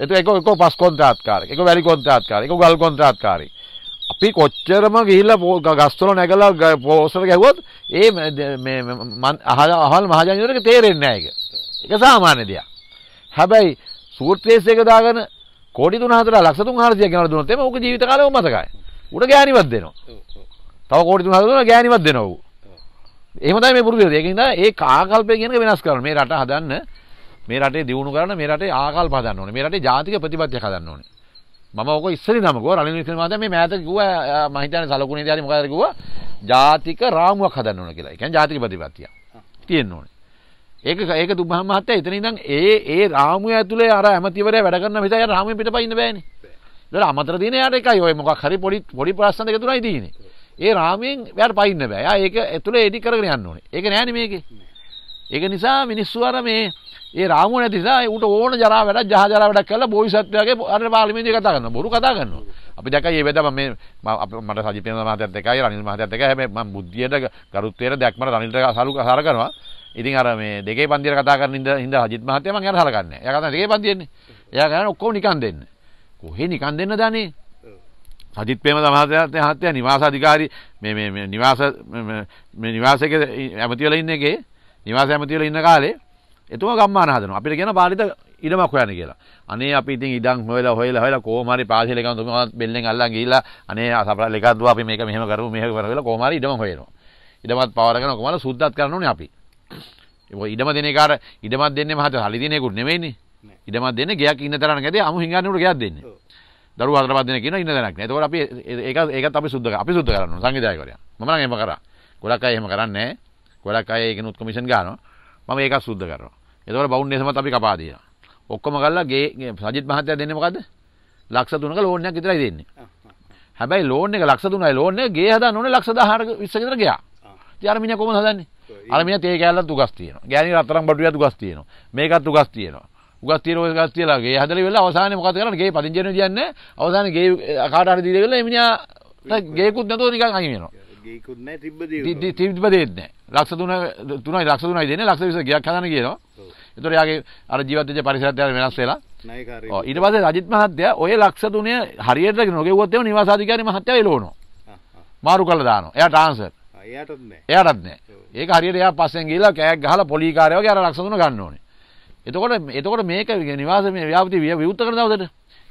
එතකොට එක එක පස් කොන්ත්‍රාත්කාරයෙක්, එක වැලි කොන්ත්‍රාත්කාරයෙක්, එක ගල් කොන්ත්‍රාත්කාරයෙක්. අපි කොච්චරම ගිහිල්ලා ගස්වල නැගලා පෝස්ටර් ගැහුවත් ඒ මේ අහල අහල් මහජනතාවට තේරෙන්නේ නැහැ ඒක. ඒක සාමාන්‍ය දෙයක්. හැබැයි සූර්ත්‍රේස් එක දාගෙන කෝටි 3-4 ලක්ෂ 3-400ක් ගෙනල්ලා දුන්නොත් එම ඌගේ ජීවිත කාලෙම මතකයි. ඌට ගෑණිවත් දෙනවා. තව කෝටි 3-4 ගෑණිවත් දෙනවා ඌ. එහෙම තමයි මේ පුරුදු වෙන්නේ. ඒක නිසා ඒ ආකල්පය කියන එක වෙනස් කරන්න. මේ රට හදන්න මේ රටේ දියුණු කරන්න මේ රටේ ආකල්ප හදන්න ඕනේ. මේ රටේ ජාතික ප්‍රතිපත්තියක් හදන්න ඕනේ. මමක ඉස්සරි නමක රනි නිතිමාත මේ මෑත ගුව මහිතන සලකුණ දරි මකරකුව ජාතික රාමුවක් හදන්න ඕන කියලා එකන් ජාතික ප්‍රතිපත්තිය තියෙන් ඕන ඒක ඒක දුබහමත්ත එතන ඉදන් ඒ ඒ රාමුව ඇතුළේ අර ඇමතිවර වැඩගන්න විත රාම පිට පයින්න බෑන ට අමතර දින යට එක යොය මොක් හරි පොඩි පොඩි ප්‍රස්සන එක තුරයි දීන ඒ රාමයෙන් වැට පයින්න බෑ ඒක ඇතුළ එඩි කරගෙන යන්න ඕන ඒක නෑන මේක ඒක නිසා මිනිස්සුවර මේ ඒ රාමුව නැති නිසා ඌට ඕන ජරා වැඩක් ජහ ජරා වැඩක් කරලා බෝධිසත්වයාගේ අර පාර්ලිමේන්තුවේ කතා කරනවා බොරු කතා කරනවා අපි දැකයි මේ වෙලාව මේ මට සජිපේන මහත්තයත් දෙකයි රනිල් මහත්තයත් දෙකයි හැබැයි මම බුද්ධියට ගරුත්වයට දැක්මට රනිල්ට සලු සාර කරනවා ඉතින් අර මේ දෙකේ පන්තියට කතා කරන ඉඳ ඉඳ අජිත් මහත්තයා මම එයාට හලකන්නේ එයා කතා දෙකේ පන්තියන්නේ එයා කරන්නේ ඔක්කොම නිකන් දෙන්න කොහේ නිකන් දෙන්න දන්නේ සජිත් ප්‍රේම මහත්තයාත් මහත්තයා නිවාස අධිකාරී මේ මේ නිවාස මේ නිවාසයක ඇමතිවල ඉන්න එකේ නිවාස ඇමතිවල ඉන්න කාලේ එතුම ගම්මාන හදනවා අපිට කියන පාලිත ඉඩමක් හොයන්න කියලා. අනේ අපි ඉතින් ඉඩම් හොයලා හොයලා හොයලා කොහොම හරි පාසල් එකක් තුමවත් බෙල්ලෙන් අල්ලන් ගිහිල්ලා අනේ සපරල් එකක් දුව අපි මේක මෙහෙම කරමු මේක කරමු කියලා කොහොම හරි ඉඩම හොයනවා. ඉඩමත් පවරගෙන කොහොමද සුද්ධත් කරන්න ඕනේ අපි. ඒ ඉඩම දෙන එකාට ඉඩමක් දෙන්නේ මහත හරි දින එකකුත් නෙමෙයිනේ. ඉඩමක් දෙන්නේ ගයක් ඉන්න තරණ ගැදී අමු හිඟන්නේ උඩ ගයක් දෙන්නේ. දරුවෝ හතර පහ දෙනෙක් කියන ඉන්න තැනක් නෑ. ඒතකොට අපි ඒක ඒකත් අපි සුද්ධ අපි සුද්ධ කරනවා සංගීතයකවරයා. මම නම් එහෙම කරා. ගොඩක් අය එහෙම කරන්නේ නෑ. ගොඩක් අය ඒකිනුත් කොමිෂන් ගන්නවා. මම ඒකත් සුද්ධ කරනවා. එතකොට බවුන්ඩේෂන්මත් අපි කපා දෙනවා. ඔක්කොම කරලා ගේ සජිත් මහත්තයා දෙන්නේ මොකද්ද? ලක්ෂ 3ක ලෝන් එකක් විතරයි දෙන්නේ. හැබැයි ලෝන් එක ලක්ෂ 3යි ලෝන් එක ගේ හදන්න ඕනේ ලක්ෂ 10 20 කට ගියා. ඉතින් අර මිනිහා කොහොමද හදන්නේ? අර මිනිහා තේ කෑල්ලත් උගස් තියෙනවා. ගෑණි රත්තරන් බඩුවියත් උගස් තියෙනවා. මේකත් උගස් තියෙනවා. උගස් තියෙන ඔය ගස් තියලා ගේ හදලා ඉවරලා අවසානයේ මොකද කරන්නේ? ගේ පදිංචි වෙනවා කියන්නේ අවසානයේ ගේ කාට හරි දීලා ඉවරලා මිනිහා ගේකුත් නැතුව නිකන් අහිමි වෙනවා. ගේකුත් නැහැ තිබ්බ දේ තිබ්බ දෙයක් නැහැ ලක්ෂ 3 3යි ලක්ෂ 3යි දෙන්නේ ලක්ෂ 20 ගයක් හදන්න කියනවා එතකොට යාගේ අර ජීවත් වෙච්ච පරිසරයත් යාර වෙනස් වෙලා ණයකාරී ඔව් ඊට පස්සේ රජිත් මහත්තයා ඔය ලක්ෂ 3 හරියට නොගෙව්වොත් එහෙම නිවාසාධිකාරී මහත්තයා එළවනවා මාරු කරලා දානවා එයා ට්‍රාන්ස්ෆර් එයාටත් නැහැ එයාටත් නැහැ ඒක හරියට එයා පස්සෙන් ගිහිල්ලා කෑක් ගහලා පොලිකාරය වගේ අර ලක්ෂ 3 ගන්න ඕනේ එතකොට එතකොට මේක නිවාස මේ ව්‍යාපෘති විවෘත කරන දවසට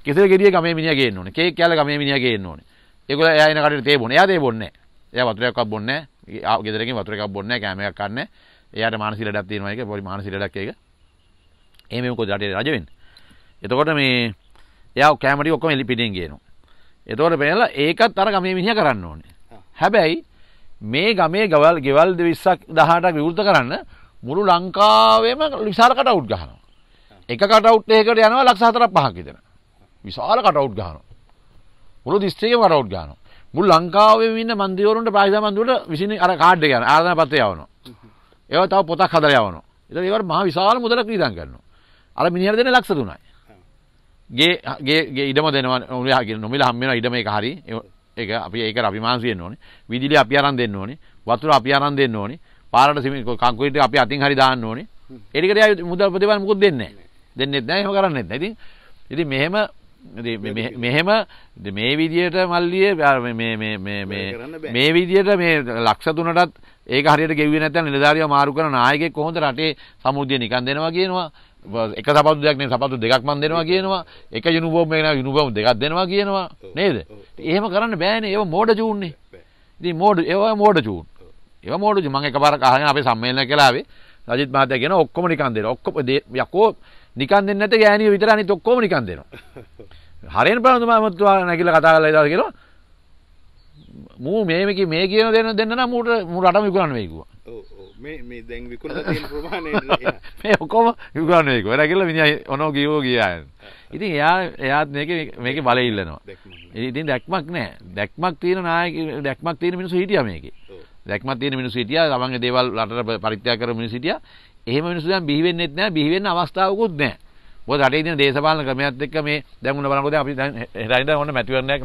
කෙසෙල් ගෙඩිය ගමේ මිනිහා ගේන්න ඕනේ කේක් කෑල්ල ගමේ මිනිහා ගේන්න ඕනේ ඒගොල්ලෝ එයා එන කඩේට තේ බොන එයා තේ බොන්නේ නැහැ එයා වතුර එකක් බොන්නේ නැහැ. ගෙදරකින් වතුර එකක් බොන්නේ නැහැ. කෑම එකක් කන්නේ. එයාට මානසික ලඩක් තියෙනවා ඒක. පොඩි මානසික ලඩක් ඒක. එහෙම මොකද රටේ රජ වෙන්නේ. එතකොට මේ එයා කෑම ටික ඔක්කොම එලි පිටින් ගේනවා. එතකොට පේනලා ඒකත් අර ගමේ මිනිහා කරන්න ඕනේ. හැබැයි මේ ගමේ ගවල් ගෙවල් 20ක් 18ක් විවෘත කරන්න මුළු ලංකාවේම විශාල කටවුට් ගහනවා. එක කටවුට් එකකට යනවා ලක්ෂ 4ක් 5ක් විතර. විශාල කටවුට් ගහනවා. මුළු දිස්ත්‍රික්කෙම කටවුට් ගහනවා. මුල් ලංකාවේ ඉන්න මන්දිවරුන්ට ප්‍රායශා මන්දිරට විසින් අර කාඩ් එක යන ආරාධනා පත්‍රය යවනවා. ඒවා තව පොතක් හදලා යවනවා. ඉතින් ඒවට මහ විශාල මුදලක් වියදම් කරනවා. අර මිනිහට දෙන්නේ ලක්ෂ 3යි. ගේ ගේ ගේ ඉඩම දෙනවා නොමිලා කියන නොමිලා හම් වෙනවා ඉඩම එක හරි. ඒක අපි ඒක අභිමානසි වෙන්න ඕනේ. විදුලිය අපි අරන් දෙන්න ඕනේ. වතුර අපි අරන් දෙන්න ඕනේ. පාරට කංකුරීට් අපි අතින් හරි දාන්න ඕනේ. ඒ ටිකට මුදල් ප්‍රතිපල මොකුත් දෙන්නේ නැහැ. දෙන්නෙත් නැහැ. එහෙම කරන්නෙත් නැහැ. ඉතින් ඉතින් මෙහෙම මෙහෙම මේ විදියට මල්ලිය මේ විදියට මේ ලක්ෂ තුනටත් ඒක හරියට ගෙව නැත නිධාරිය මාරු කර නායකෙ කොහොඳ රටේ සමුද්‍ය නිකන් දෙනවා කියනවා එක සපතු දෙයක්නේ සපතු දෙකක් මන් දෙනවා කියනවා එක යුනුබෝම් එකන යුනුබෝම් දෙකක් දෙනවා කියනවා නේද එහෙම කරන්න බෑනේ ඒව මෝඩ චූන්නේ ඉතින් මෝඩ ඒව මෝඩ චූන් ඒව මෝඩ මම එකපාර අහගෙන අපේ සම්මේලන කලාවේ රජිත් මහත්තයා කියන ඔක්කොම නිකන් දෙනවා ඔක්කොම යකෝ නිකන් දෙන්නේ නැත ගෑණිය විතර අනිත් ඔක්කොම නිකන් දෙනවා. හරියන ප්‍රාණතුමා මතුවා නැගිලා කතා කරලා ඉඳලා කියනවා මූ මේ මේක මේ කියන දෙන දෙන්න නම් මූට මූ රටම විකුණන්න වෙයි කිව්වා. ඔව් ඔව් මේ මේ දැන් විකුණලා තියෙන ප්‍රමාණය මේ ඔක්කොම විකුණන්න වෙයි කිව්වා. නැගිලා මිනිහා ඔනෝ ගියෝ ගියා. ඉතින් එයා එයාත් මේක මේකේ බලය ඉල්ලනවා. ඉතින් දැක්මක් නැහැ. දැක්මක් තියෙන නායක දැක්මක් තියෙන මිනිස්සු හිටියා මේකේ. දැක්මක් තියෙන මිනිස්සු හිටියා. තමන්ගේ දේවල් රටට පරිත්‍යාග කරන මිනිස්සු හිටියා. එහෙම මිනිස්සු දැන් බිහි වෙන්නෙත් නැහැ බිහි වෙන්න අවස්ථාවකුත් නැහැ. මොකද රටේ තියෙන දේශපාලන ක්‍රමයත් එක්ක මේ දැන් උන බලනකොට අපි දැන් හෙටයින් දැන් ඔන්න මැතිවරණයක්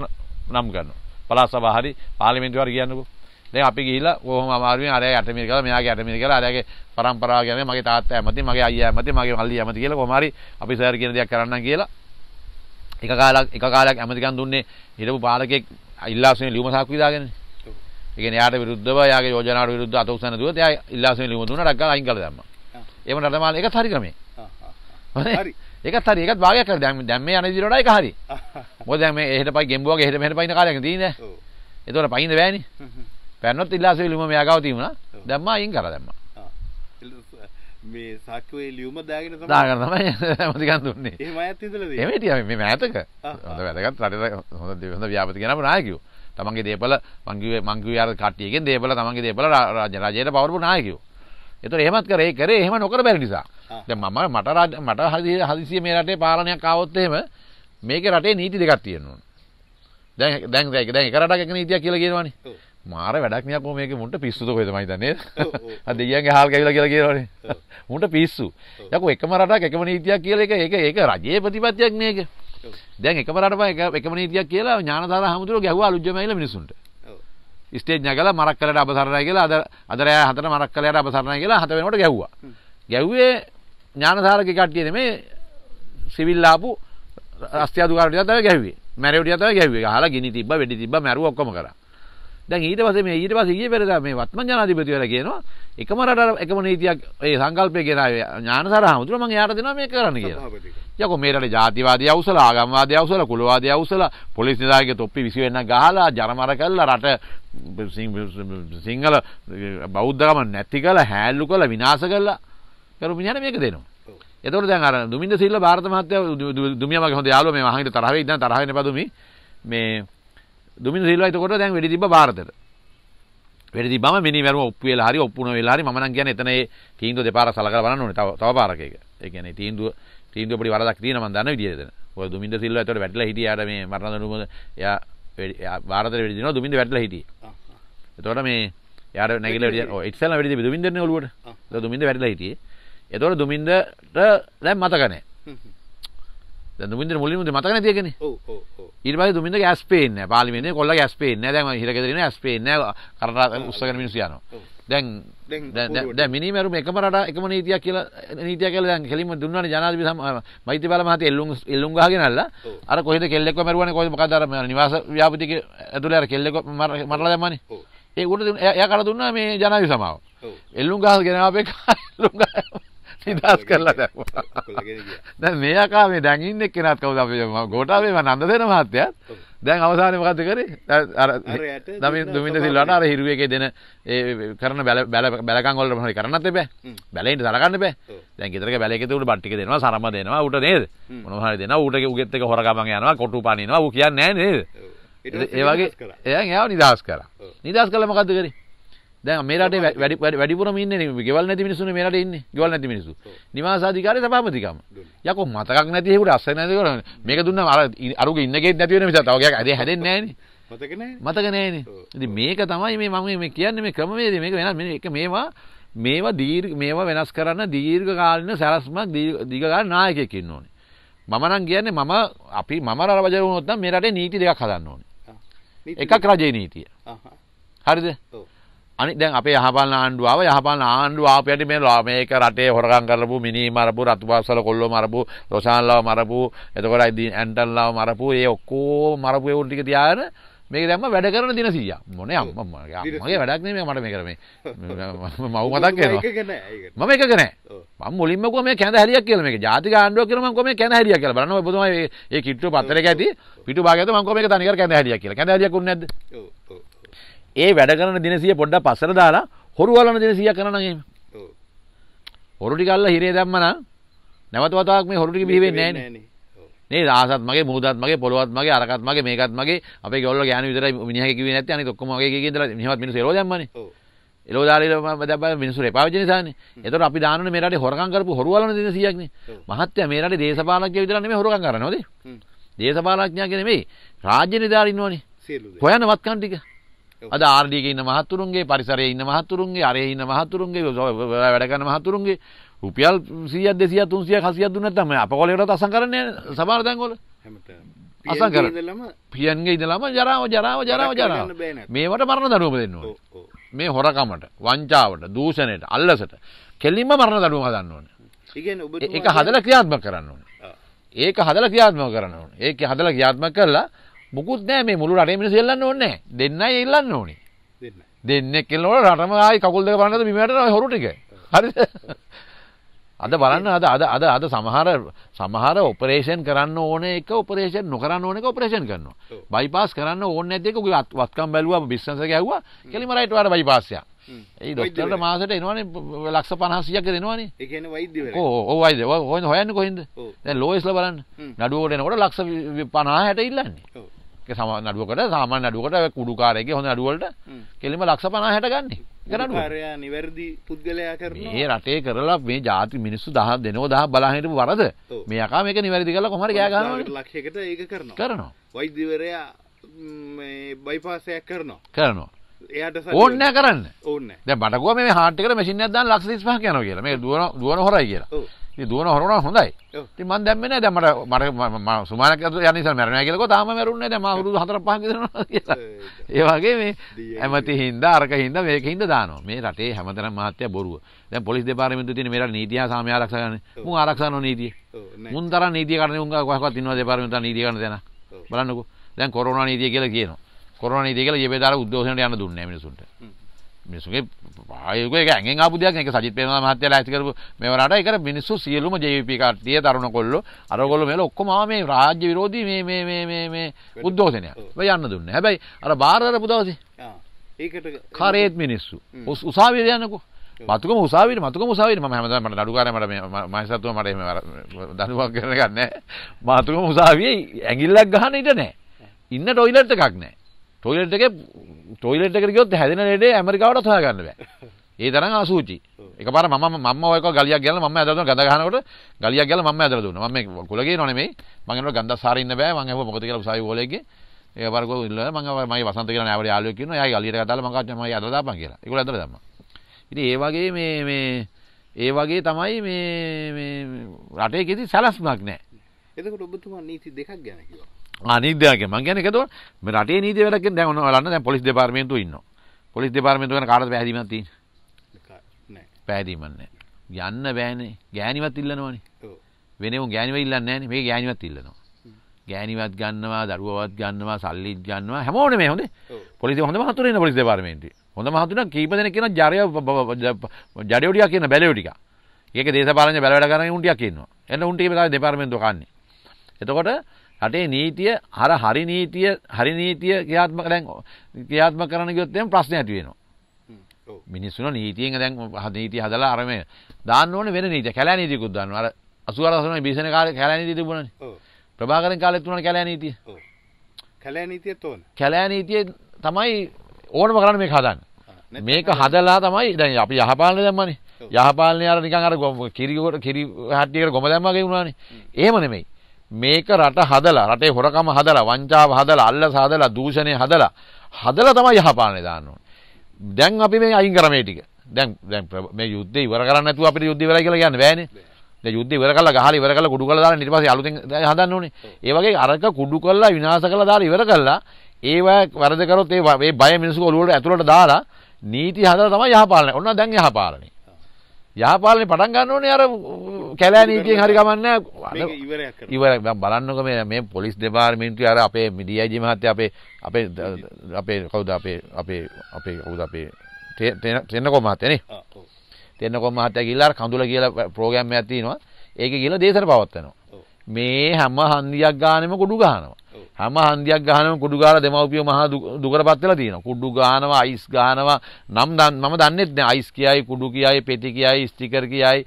නම් කරනවා. පළාත් සභාව හරි පාර්ලිමේන්තුව හරි කියන්නකෝ. දැන් අපි ගිහිලා කොහොම අමාරුවෙන් අරයා යට මිල කරලා මෙයාගේ යට මිල කරලා අරයාගේ પરම්පරාව ගැන මගේ තාත්තා ඇමති මගේ අයියා ඇමති මගේ මල්ලි ඇමති කියලා කොහොම හරි අපි සර් කියන දේක් කරන්නම් කියලා එක කාලයක් එක කාලයක් ඇමතිකම් දුන්නේ හිටපු පාලකෙක් ඉල්ලාසුනේ ලියුම සාක්කු දාගෙනනේ. ඒ කියන්නේ එයාට විරුද්ධව එයාගේ යෝජනාවට විරුද්ධව අත උස්සන දුවත් එයා ඉල්ලාසුනේ ලියුම දුන්නා රැක්කලා අයින් කළා දැම්මා. එම රටමාල එක හරි ක්‍රමේ හරි එක හරි එකත් භාගයක් කර දැන් දැන් මේ අනේ දිනවල එක හරි මොකද දැන් මේ එහෙට පයි ගෙම්බුවගේ එහෙට මෙහෙට පයින්න කාලයක් තියෙන්නේ ඔව් ඒතකොට පයින්ද බෑනේ පැන්නොත් ඉල්ලාසෙ ලියුම මෙයා ගාව තියුණා දැම්මා අයින් කරා දැම්මා මේ සාක්කුවේ ලියුම දාගෙන තමයි දාගෙන තමයි මොදිකන් දුන්නේ එහෙම අයත් ඉඳලා තියෙන්නේ එහෙම හිටියා මේ මෑතක හොඳ වැදගත් රටේ හොඳ හොඳ ව්‍යාපෘති කියනම නායකයෝ තමන්ගේ දේපල මං කිව්වේ මං කිව්වේ අර කට්ටියගෙන් දේපල තමන්ගේ දේපල රජයට පවරපු නායකයෝ එතකොට එහෙමත් කරේ කරේ එහෙම නොකර බැරි නිසා. දැන් මම මට මට හදිසිය මේ රටේ පාලනයක් ආවොත් එහෙම මේකේ රටේ නීති දෙකක් තියෙනවා. දැන් දැන් දැන් දැන් එක රටක එක නීතියක් කියලා කියනවනේ. මාර වැඩක් නිකන් කොහොම මේකේ මුන්ට පිස්සුද කොහෙද මම හිතන්නේ. අර දෙයියන්ගේ හාල් කැවිලා කියලා කියනවනේ. මුන්ට පිස්සු. යකෝ එකම රටක් එකම නීතියක් කියලා එක ඒක ඒක රජයේ ප්‍රතිපත්තියක් නේ ඒක. දැන් එකම රටපහ එකම නීතියක් කියලා ඥානදාන හමුදුර ගැහුවා අලුත් ජමයිල මිනිසුන්ට. ස්ටේජ් නැගලා මරක් කලට අබසරණයි කියලා අද අද රෑ හතර මරක් කලයට අබසරණයි කියලා හත වෙනකොට ගැව්වා. ගැව්වේ ඥානසාරක කට්ටිය නෙමේ සිවිල් ආපු රස්තියාදුකාරට තමයි ගැව්වේ. මැරෙව්ටිය තමයි ගැව්වේ. අහලා ගිනි තිබ්බා, වෙඩි තිබ්බා, මැරුවා ඔක්කොම කරා. දැන් ඊට පස්සේ මේ ඊට පස්සේ ඊයේ පෙරේදා මේ වත්මන් ජනාධිපතිවරයා කියනවා එකම රට එකම නීතියක් ඒ සංකල්පය ගෙනාවේ ඥානසාර හමුදුර මම එයාට දෙනවා මේක කරන්න කියලා. යකෝ මේ රටේ ජාතිවාදී අවසල ආගම්වාදී අවසල කුලවාදී අවසල පොලිස් නිලධාරියගේ තොප්පි 20 වෙනක් ගහලා ජරමර කළා රට සිංහල බෞද්ධකම නැති කළා හැල්ලු කළා විනාශ කළා කරපු මිනිහට මේක දෙනවා. එතකොට දැන් අර දුමින්ද සිල්ලා ಭಾರತ මහත්තයා දුමියා මගේ හොඳ යාළුවා මේ වහන්නේ තරහ වෙයි දැන් තරහ වෙන්න එපා දුමි. මේ දුමින් සිල්වා එතකොට දැන් වෙඩි තිබ්බ ಭಾರතයට. වෙඩි තිබ්බම මිනි මරුව ඔප්පු වෙලා හරි ඔප්පු නොවෙලා හරි මම නම් කියන්නේ එතන ඒ තීන්දුව දෙපාරක් සලකලා බලන්න ඕනේ තව තව පාරක එක. ඒ කියන්නේ තීන්දුව තීන්දුව පොඩි වරදක් තියෙනවා මම දන්න විදියට එතන. ඔය දුමින් සිල්වා එතකොට වැටලා හිටියාට මේ මරණ දඬුවම එයා ಭಾರතයට වෙඩි දිනවා දුමින් වැටලා හිටියේ. එතකොට මේ යාර නැගිල වැඩ ඉක්සල වැඩි දුමින්දරන ඔලුවට දුමින්ද වැඩලා හිටියේ එතකොට දුමින්දට දැන් මතකනෑ දුමින්ද මුලින්ම මතක නැති එකනේ ඊට පස්සේ දුමින්ද ගෑස් පේන්නේ නැහැ පාර්ලිමේන්තුවේ කොල්ල ගෑස් පේන්නේ නැහැ දැන් හිරගෙදර ඉන්න ගෑස් පේන්නේ නැහැ කරට උස්සගෙන මිනිස්සු යනවා දැන් දැන් දැන් මිනිමරුම එකම රට එකම නීතියක් කියලා නීතියක් කියලා දැන් කෙලින්ම දුන්නානේ ජනාධිපති මෛත්‍රී බල මහත්තයා එල්ලුම් එල්ලුම් ගහගෙන අල්ලා අර කොහෙද කෙල්ලෙක්ව මරුවානේ කොහෙද මොකද අර නිවාස ව්‍යාපෘතික ඇතුලේ අර කෙල්ලෙක්ව මරලා දැම්මානේ ඒ උඩ එයා කර දුන්නා මේ ජනාධිපති සමාව එල්ලුම් ගහගෙන ආපේ එල්ලුම් ගහ නිදහස් කරලා දැම්මා. දැන් මේ යකාවේ දැන් ඉන්නේ කෙනත් කවුද අපි ගෝඨාවේ මම නන්දසේන මහත්තයාත් දැන් අවසානයේ මොකද කරේ? අර දමින් දුමින්ද සිල්වාට අර හිරුවේ එකේ දෙන ඒ කරන බැල බැලකම් වල මොනවද කරන්නත් එපා. බැලෙන්න තරගන්න බෑ. දැන් ගෙදරක බැලේ එකේ උඩ බට් ටික දෙනවා, සරම දෙනවා, ඌට නේද? මොනවා හරි දෙනවා, ඌට උගෙත් එක හොර ගමන් යනවා, කොටු පානිනවා, ඌ කියන්නේ නැහැ නේද? ඒ වගේ එයන් එයාව නිදහස් කරා. නිදහස් කළා මොකද්ද කරේ? දැන් මේ රටේ වැඩි වැඩිපුරම ඉන්නේ ගෙවල් නැති මිනිස්සුනේ මේ රටේ ඉන්නේ ගෙවල් නැති මිනිස්සු නිවාසාධිකාරිය සභාපතිකම යකෝ මතකක් නැති හේකට අස්ස නැති කරන මේක දුන්නා අර අරුගේ ඉන්න ගේත් නැති වෙන නිසා තව ගයක් ඇදේ හැදෙන්නේ නැහනේ මතක නැහැ මතක නැහනේ ඉතින් මේක තමයි මේ මම මේ කියන්නේ මේ ක්‍රමවේදය මේක වෙනස් මේක මේවා මේවා දීර්ඝ මේවා වෙනස් කරන්න දීර්ඝ කාලින සැලැස්මක් දීර්ඝ කාල නායකයෙක් ඉන්න ඕනේ මම නම් කියන්නේ මම අපි මම රජ වුණොත් නම් මේ රටේ නීති දෙකක් හදන්න ඕනේ එකක් රජේ නීතිය හරිද ඔව් අනි දැන් අපේ යහපල් ආණ්ඩුවාව යහපල් ආණ්ඩුව ආපයට මේ මේක රටේ හොරගම් කරපු මිනී මරපු රතුපාසල කොල්ලෝ මරපු රොෂාන්ලාව මරපු එතකොට ඇන්ටන්ලාව මරපු ඒ ඔක්කෝ මරපු ඒවුල් ටික තියාගෙන මේක දැම්ම වැඩ කරන දින 100ක් මොනේ අම්මා මගේ වැඩක් නෙමෙයි මට මේ කරන්නේ මම මතක් වෙනවා මම එකක නෑ මම මුලින්ම කිව්වා මේ කැඳ හැලියක් කියලා මේක ජාතික ආණ්ඩුව කියලා මම කිව්වා මේ කැඳ හැලියක් කියලා බලන්න ඔබතුමා මේ ඒ කිට්ටුව පත්‍රයක ඇති පිටු භාගයට මම කිව්වා මේක තනිකර කැඳ හැලියක් කියලා කැඳ හැලියක් උන්නේ නැද්ද ඔව් ඔව් ඒ වැඩ කරන දිනසිය පොඩ්ඩක් පස්සට දාලා හොරු වලන දිනසියක් කරනවා නම් එහෙම. ඔව්. හොරු ටික අල්ල හිරේ දැම්මනම් නැවත වතාවක් මේ හොරු ටික බිහි වෙන්නේ නැහැ නේ. නේද? ආසත් මගේ, මූදත් මගේ, පොළවත් මගේ, අරකත් මගේ, මේකත් මගේ. අපේ ගෙවල් වල ගෑනු විතරයි මිනිහගේ කිව්වේ නැත්තේ. අනිත ඔක්කොම වගේ කීකේ ඉඳලා මෙහෙමත් මිනිස්සු එලෝ දැම්මනේ. ඔව්. එලෝ දාලා දැබ්බා මිනිස්සු රේපාවිච්චි නිසානේ. ඒතකොට අපි දානුනේ මේ රටේ හොරකම් කරපු හොරු වලන දිනසියක්නේ. මහත්තයා මේ රටේ දේශපාලනඥය විතරක් නෙමෙයි හොරකම් කරන්නේ. හොදේ? දේශපාලනඥය කියන්නේ නෙමෙයි. රාජ්‍ය නිලධාරීන් ඉන්නවනේ. හොයන වත්කම් ටික. අද ආර්ඩියක ඉන්න මහතුරුන්ගේ පරිසරයේ ඉන්න මහතුරුන්ගේ අරේ ඉන්න මහතුරුන්ගේ වැඩ කරන මහතුරුන්ගේ රුපියල් 100ක් 200ක් 300ක් 400ක් දුන්නත් තමයි අපකොලේටත් අසම් කරන්නේ සමහර තැන්වල අසම් කරන පියන්ගේ ඉඳලම ජරාව ජරාව ජරාව ජරාව මේවට මරණ දඬුවම දෙන්න ඕනේ මේ හොරකමට වංචාවට දූෂණයට අල්ලසට කෙලින්ම මරණ දඬුවම හදන්න ඕනේ ඒක හදලා ක්‍රියාත්මක කරන්න ඕනේ ඒක හදලා ක්‍රියාත්මක කරන්න ඕනේ ඒක හදලා ක්‍රියාත්මක කළා මුකුත් නෑ මේ මුළු රටේ මිනිස්සු එල්ලන්න ඕනේ නෑ. දෙන්නයි එල්ලන්න ඕනේ. දෙන්න. දෙන්නේ කෙල්ලෝ රටම ආයි කකුල් දෙක බලන්නද බිමට හොරු ටික. හරිද? අද බලන්න අද අද අද අද සමහර සමහර ඔපරේෂන් කරන්න ඕනේ එක ඔපරේෂන් නොකරන්න ඕන එක ඔපරේෂන් කරනවා. බයිපාස් කරන්න ඕනේ නැති එක ඔගේ වත්කම් බැලුවා බිස්නස් එක ඇහුවා. කෙලිම රයිට් වාර බයිපාස් එක. ඒ ඩොක්ටර්ට මාසෙට එනවනේ ලක්ෂ 500ක් දෙනවනේ. ඒ කියන්නේ වෛද්‍යවරයා. ඔව් ඔව් වෛද්‍ය. හොයන්නේ කොහෙන්ද? දැන් ලෝයිස්ලා බලන්න. නඩුවට එනකොට ලක්ෂ 50 60 ඉල්ලන්නේ. ඔව්. සම නඩුවකට සාමාන් අඩුවට කුඩුකාරයගේ හොඳ අඩුවලට කෙලිම ලක්ෂ පනා හැට ගන්න නිවැරදි පුද්ගලයා කර මේ රටේ කරලා මේ ජාති මිනිස්සු දහ දෙනෝ දහ බලාහිට වරද මේ අකා මේක නිවැරදි කල කොහට ගෑගන්න ලක්ෂකට ඒ කරන කරනවා වෛද්‍යවරයා බයිපාසයක් කරනවා කරනවා එයට ඕන්න කරන්න ඕන්න බටකුව මේ හාටික මසිින් දන් ලක්ෂ ස්පහ කියන කියලා මේ දුවන දුවන හොරයි කියලා දුවන හොරුණ හොඳයි ති මන් දැම්මන දැමට මට සුමානක යනි මැරණ කියලක තාම මැරුණ ම රුදු හතර පහ ඒවගේ මේ ඇමති හින්ද අරක හිද මේක හිද දාන මේ රටේ හැමතර මහත්‍ය බොරුව දැ පොලි දෙපාරමතු තින මේට නීතිය සාමය ආරක්ෂකන මු ආරක්ෂණ නීතිය මුන්තර නීතිකරන උග කොහක් තින්නවා දෙපාරමත නීතිකරන දෙන බලන්නකු දැන් කොරුණ නීතිය කියල කියන කොරුණ නීතිය කියල යෙබදාර උද්දෝෂණයට යන දුන්න මිනිසුන්ට මිනිසුගේ වායුගේ ඇගෙන් ආපු දෙයක් ඒක සජිත් ප්‍රේමදා මහත්තයලා ඇති කරපු මේවලට ඒක මිනිස්සු සියලුම JVP කට්ටිය තරුණ කොල්ලෝ අර ඔයගොල්ලෝ මේල ඔක්කොම ආ මේ රාජ්‍ය විරෝධී මේ මේ මේ මේ මේ උද්ඝෝෂණයක්. ඔය යන්න දුන්නේ. හැබැයි අර බාර අරපු දවසේ ඒකට කරේත් මිනිස්සු උසාවියට යන්නකෝ. මතුකම උසාවියට මතුකම උසාවියට මම හැමදාම මට නඩුකාරයා මට මේ මහසත්තුම මට එහෙම දඩුවක් කරගන්නේ නැහැ. මතුකම උසාවියේ ඇඟිල්ලක් ගහන්න ඉඩ නැහැ. ඉන්න ටොයිලට් එකක් නැහැ. ටොයිලට් එක ටොයිලට එක ගොත් හැදෙන ෙඩේ ඇමරිකාවට හොය ගන්න බෑ ඒ තරම් ආසූචි එක පර මම මම ඔයක ගලියක් ගැල මම ඇදලා ගඳ ගන්නකොට ගලියක් ගැල මම ඇදලා දුන්නා මම මේ කුලගේ නෝ නෙමෙයි මම එනකොට ගඳ සාර ඉන්න බෑ මම හෙවුවා මොකද කියලා උසාවි ඕලෙක්ගේ ඒ පාර ගෝ ඉල්ල මම මගේ වසන්ත කියලා නෑවට යාළුවෙක් කියනවා එයා ගලියට කතාලා මම කච්චා මම ඇදලා දාපන් කියලා ඒගොල්ලෝ ඇදලා දැම්මා ඉතින් ඒ වගේ මේ මේ ඒ වගේ තමයි මේ මේ රටේ කිසි සැලැස්මක් නෑ එතකොට ඔබතුමා නීති දෙකක් ගැන කිව්වා අනිදයක මං ගැන එකතු මේ රටේ නීති වැඩක් දැන් ඔන්න බලන්න දැන් පොලිස් දෙපාර්තමේන්තුව ඉන්නවා පොලිස් දෙපාර්තමේන්තුව ගැන කාටද පැහැදීමක් තියෙන්නේ පැහැදීමක් නැහැ යන්න බෑනේ ගෑණිවත් ඉල්ලනවනේ වෙනේ උන් ගෑණිව ඉල්ලන්නේ නැහනේ මේ ගෑණිවත් ඉල්ලනවා ගෑණිවත් ගන්නවා දරුවවත් ගන්නවා සල්ලිත් ගන්නවා හැමෝනේ මේ හොඳේ පොලිසිය හොඳම හතුරු ඉන්න පොලිස් දෙපාර්තමේන්තුවේ හොඳම හතුරු නම් කීප දෙනෙක් කියන ජරය ජඩයෝ ටිකක් කියන බැලයෝ ටික ඒක දේශපාලනය බැලවැඩ කරන උන් ටිකක් ඉන්නවා එන්න උන් ටික තමයි දෙපාර්තමේන්තුව කන්නේ එතකොට රටේ නීතිය අර හරි නීතිය හරි නීතිය ක්‍රියාත්මක දැන් ක්‍රියාත්මක කරන ගියොත් එහෙම ප්‍රශ්න ඇති වෙනවා. මිනිස්සුන නීතියෙන් දැන් නීතිය හදලා අර මේ දාන්න ඕනේ වෙන නීතිය. කැලෑ නීතියකුත් දාන්න. අර 80 දශකයේ බිසන කාලේ කැලෑ නීතිය තිබුණානේ. ඔව්. ප්‍රභාකරන් කාලෙත් තුනන කැලෑ නීතිය. ඔව්. කැලෑ නීතිය තෝන. කැලෑ නීතිය තමයි ඕනම කරන්න මේක හදන්න. මේක හදලා තමයි දැන් අපි යහපාලන දැම්මනේ. යහපාලනේ අර නිකන් අර කිරි කිරි හට්ටියකට ගොම දැම්මා වගේ වුණානේ. එහෙම නෙමෙයි. මේක රට හදලා රටේ හොරකම හදලා වංචාව හදලා අල්ලස හදලා දූෂණය හදලා හදලා තමයි යහපාලනේ දාන්න ඕනේ. දැන් අපි මේ අයින් කරා මේ ටික. දැන් දැන් මේ යුද්ධය ඉවර කරන්න නැතුව අපිට යුද්ධය ඉවරයි කියලා කියන්න බෑනේ. දැන් යුද්ධය ඉවර කරලා ගහලා ඉවර කරලා කුඩු කරලා දාලා ඊට පස්සේ අලුතෙන් හදන්න ඕනේ. ඒ වගේ අරක කුඩු කරලා විනාශ කරලා දාලා ඉවර කරලා ඒවා වරද කරොත් ඒ මේ බය මිනිස්සු ඔළුවට ඇතුළට දාලා නීති හදලා තමයි යහපාලනේ. ඔන්න දැන් යහපාලනේ. යහපාලනය පටන් ගන්න ඕනේ අර කැලෑනීතියෙන් හරි ගමන්න ඉවර බලන්නක මේ මේ පොලිස් දෙපාර්මින්ටි අර අපේ මිඩියජි මහත්‍ය අපේ අපේ අපේ කවුද අපේ අපේ අපේ කවුද අපේ තෙන්නකො මහත්තයනේ තෙන්නකො මහත්තය ගිල්ලාර කඳුල කියලා ප්‍රෝග්‍රෑම් එකක් තියෙනවා ඒක කියලා දේශන පවත්වනවා මේ හැම හන්දියක් ගානෙම ගොඩු ගහනවා හැම හන්දියක් ගහනම කුඩු ගාලා දෙමව්පියෝ මහා දුකටපත් වෙලා තියෙනවා. කුඩු ගහනවා, අයිස් ගහනවා. නම් මම දන්නෙත් නෑ අයිස් කියයි, කුඩු කියයි, පෙති කියයි, ස්ටිකර් කියයි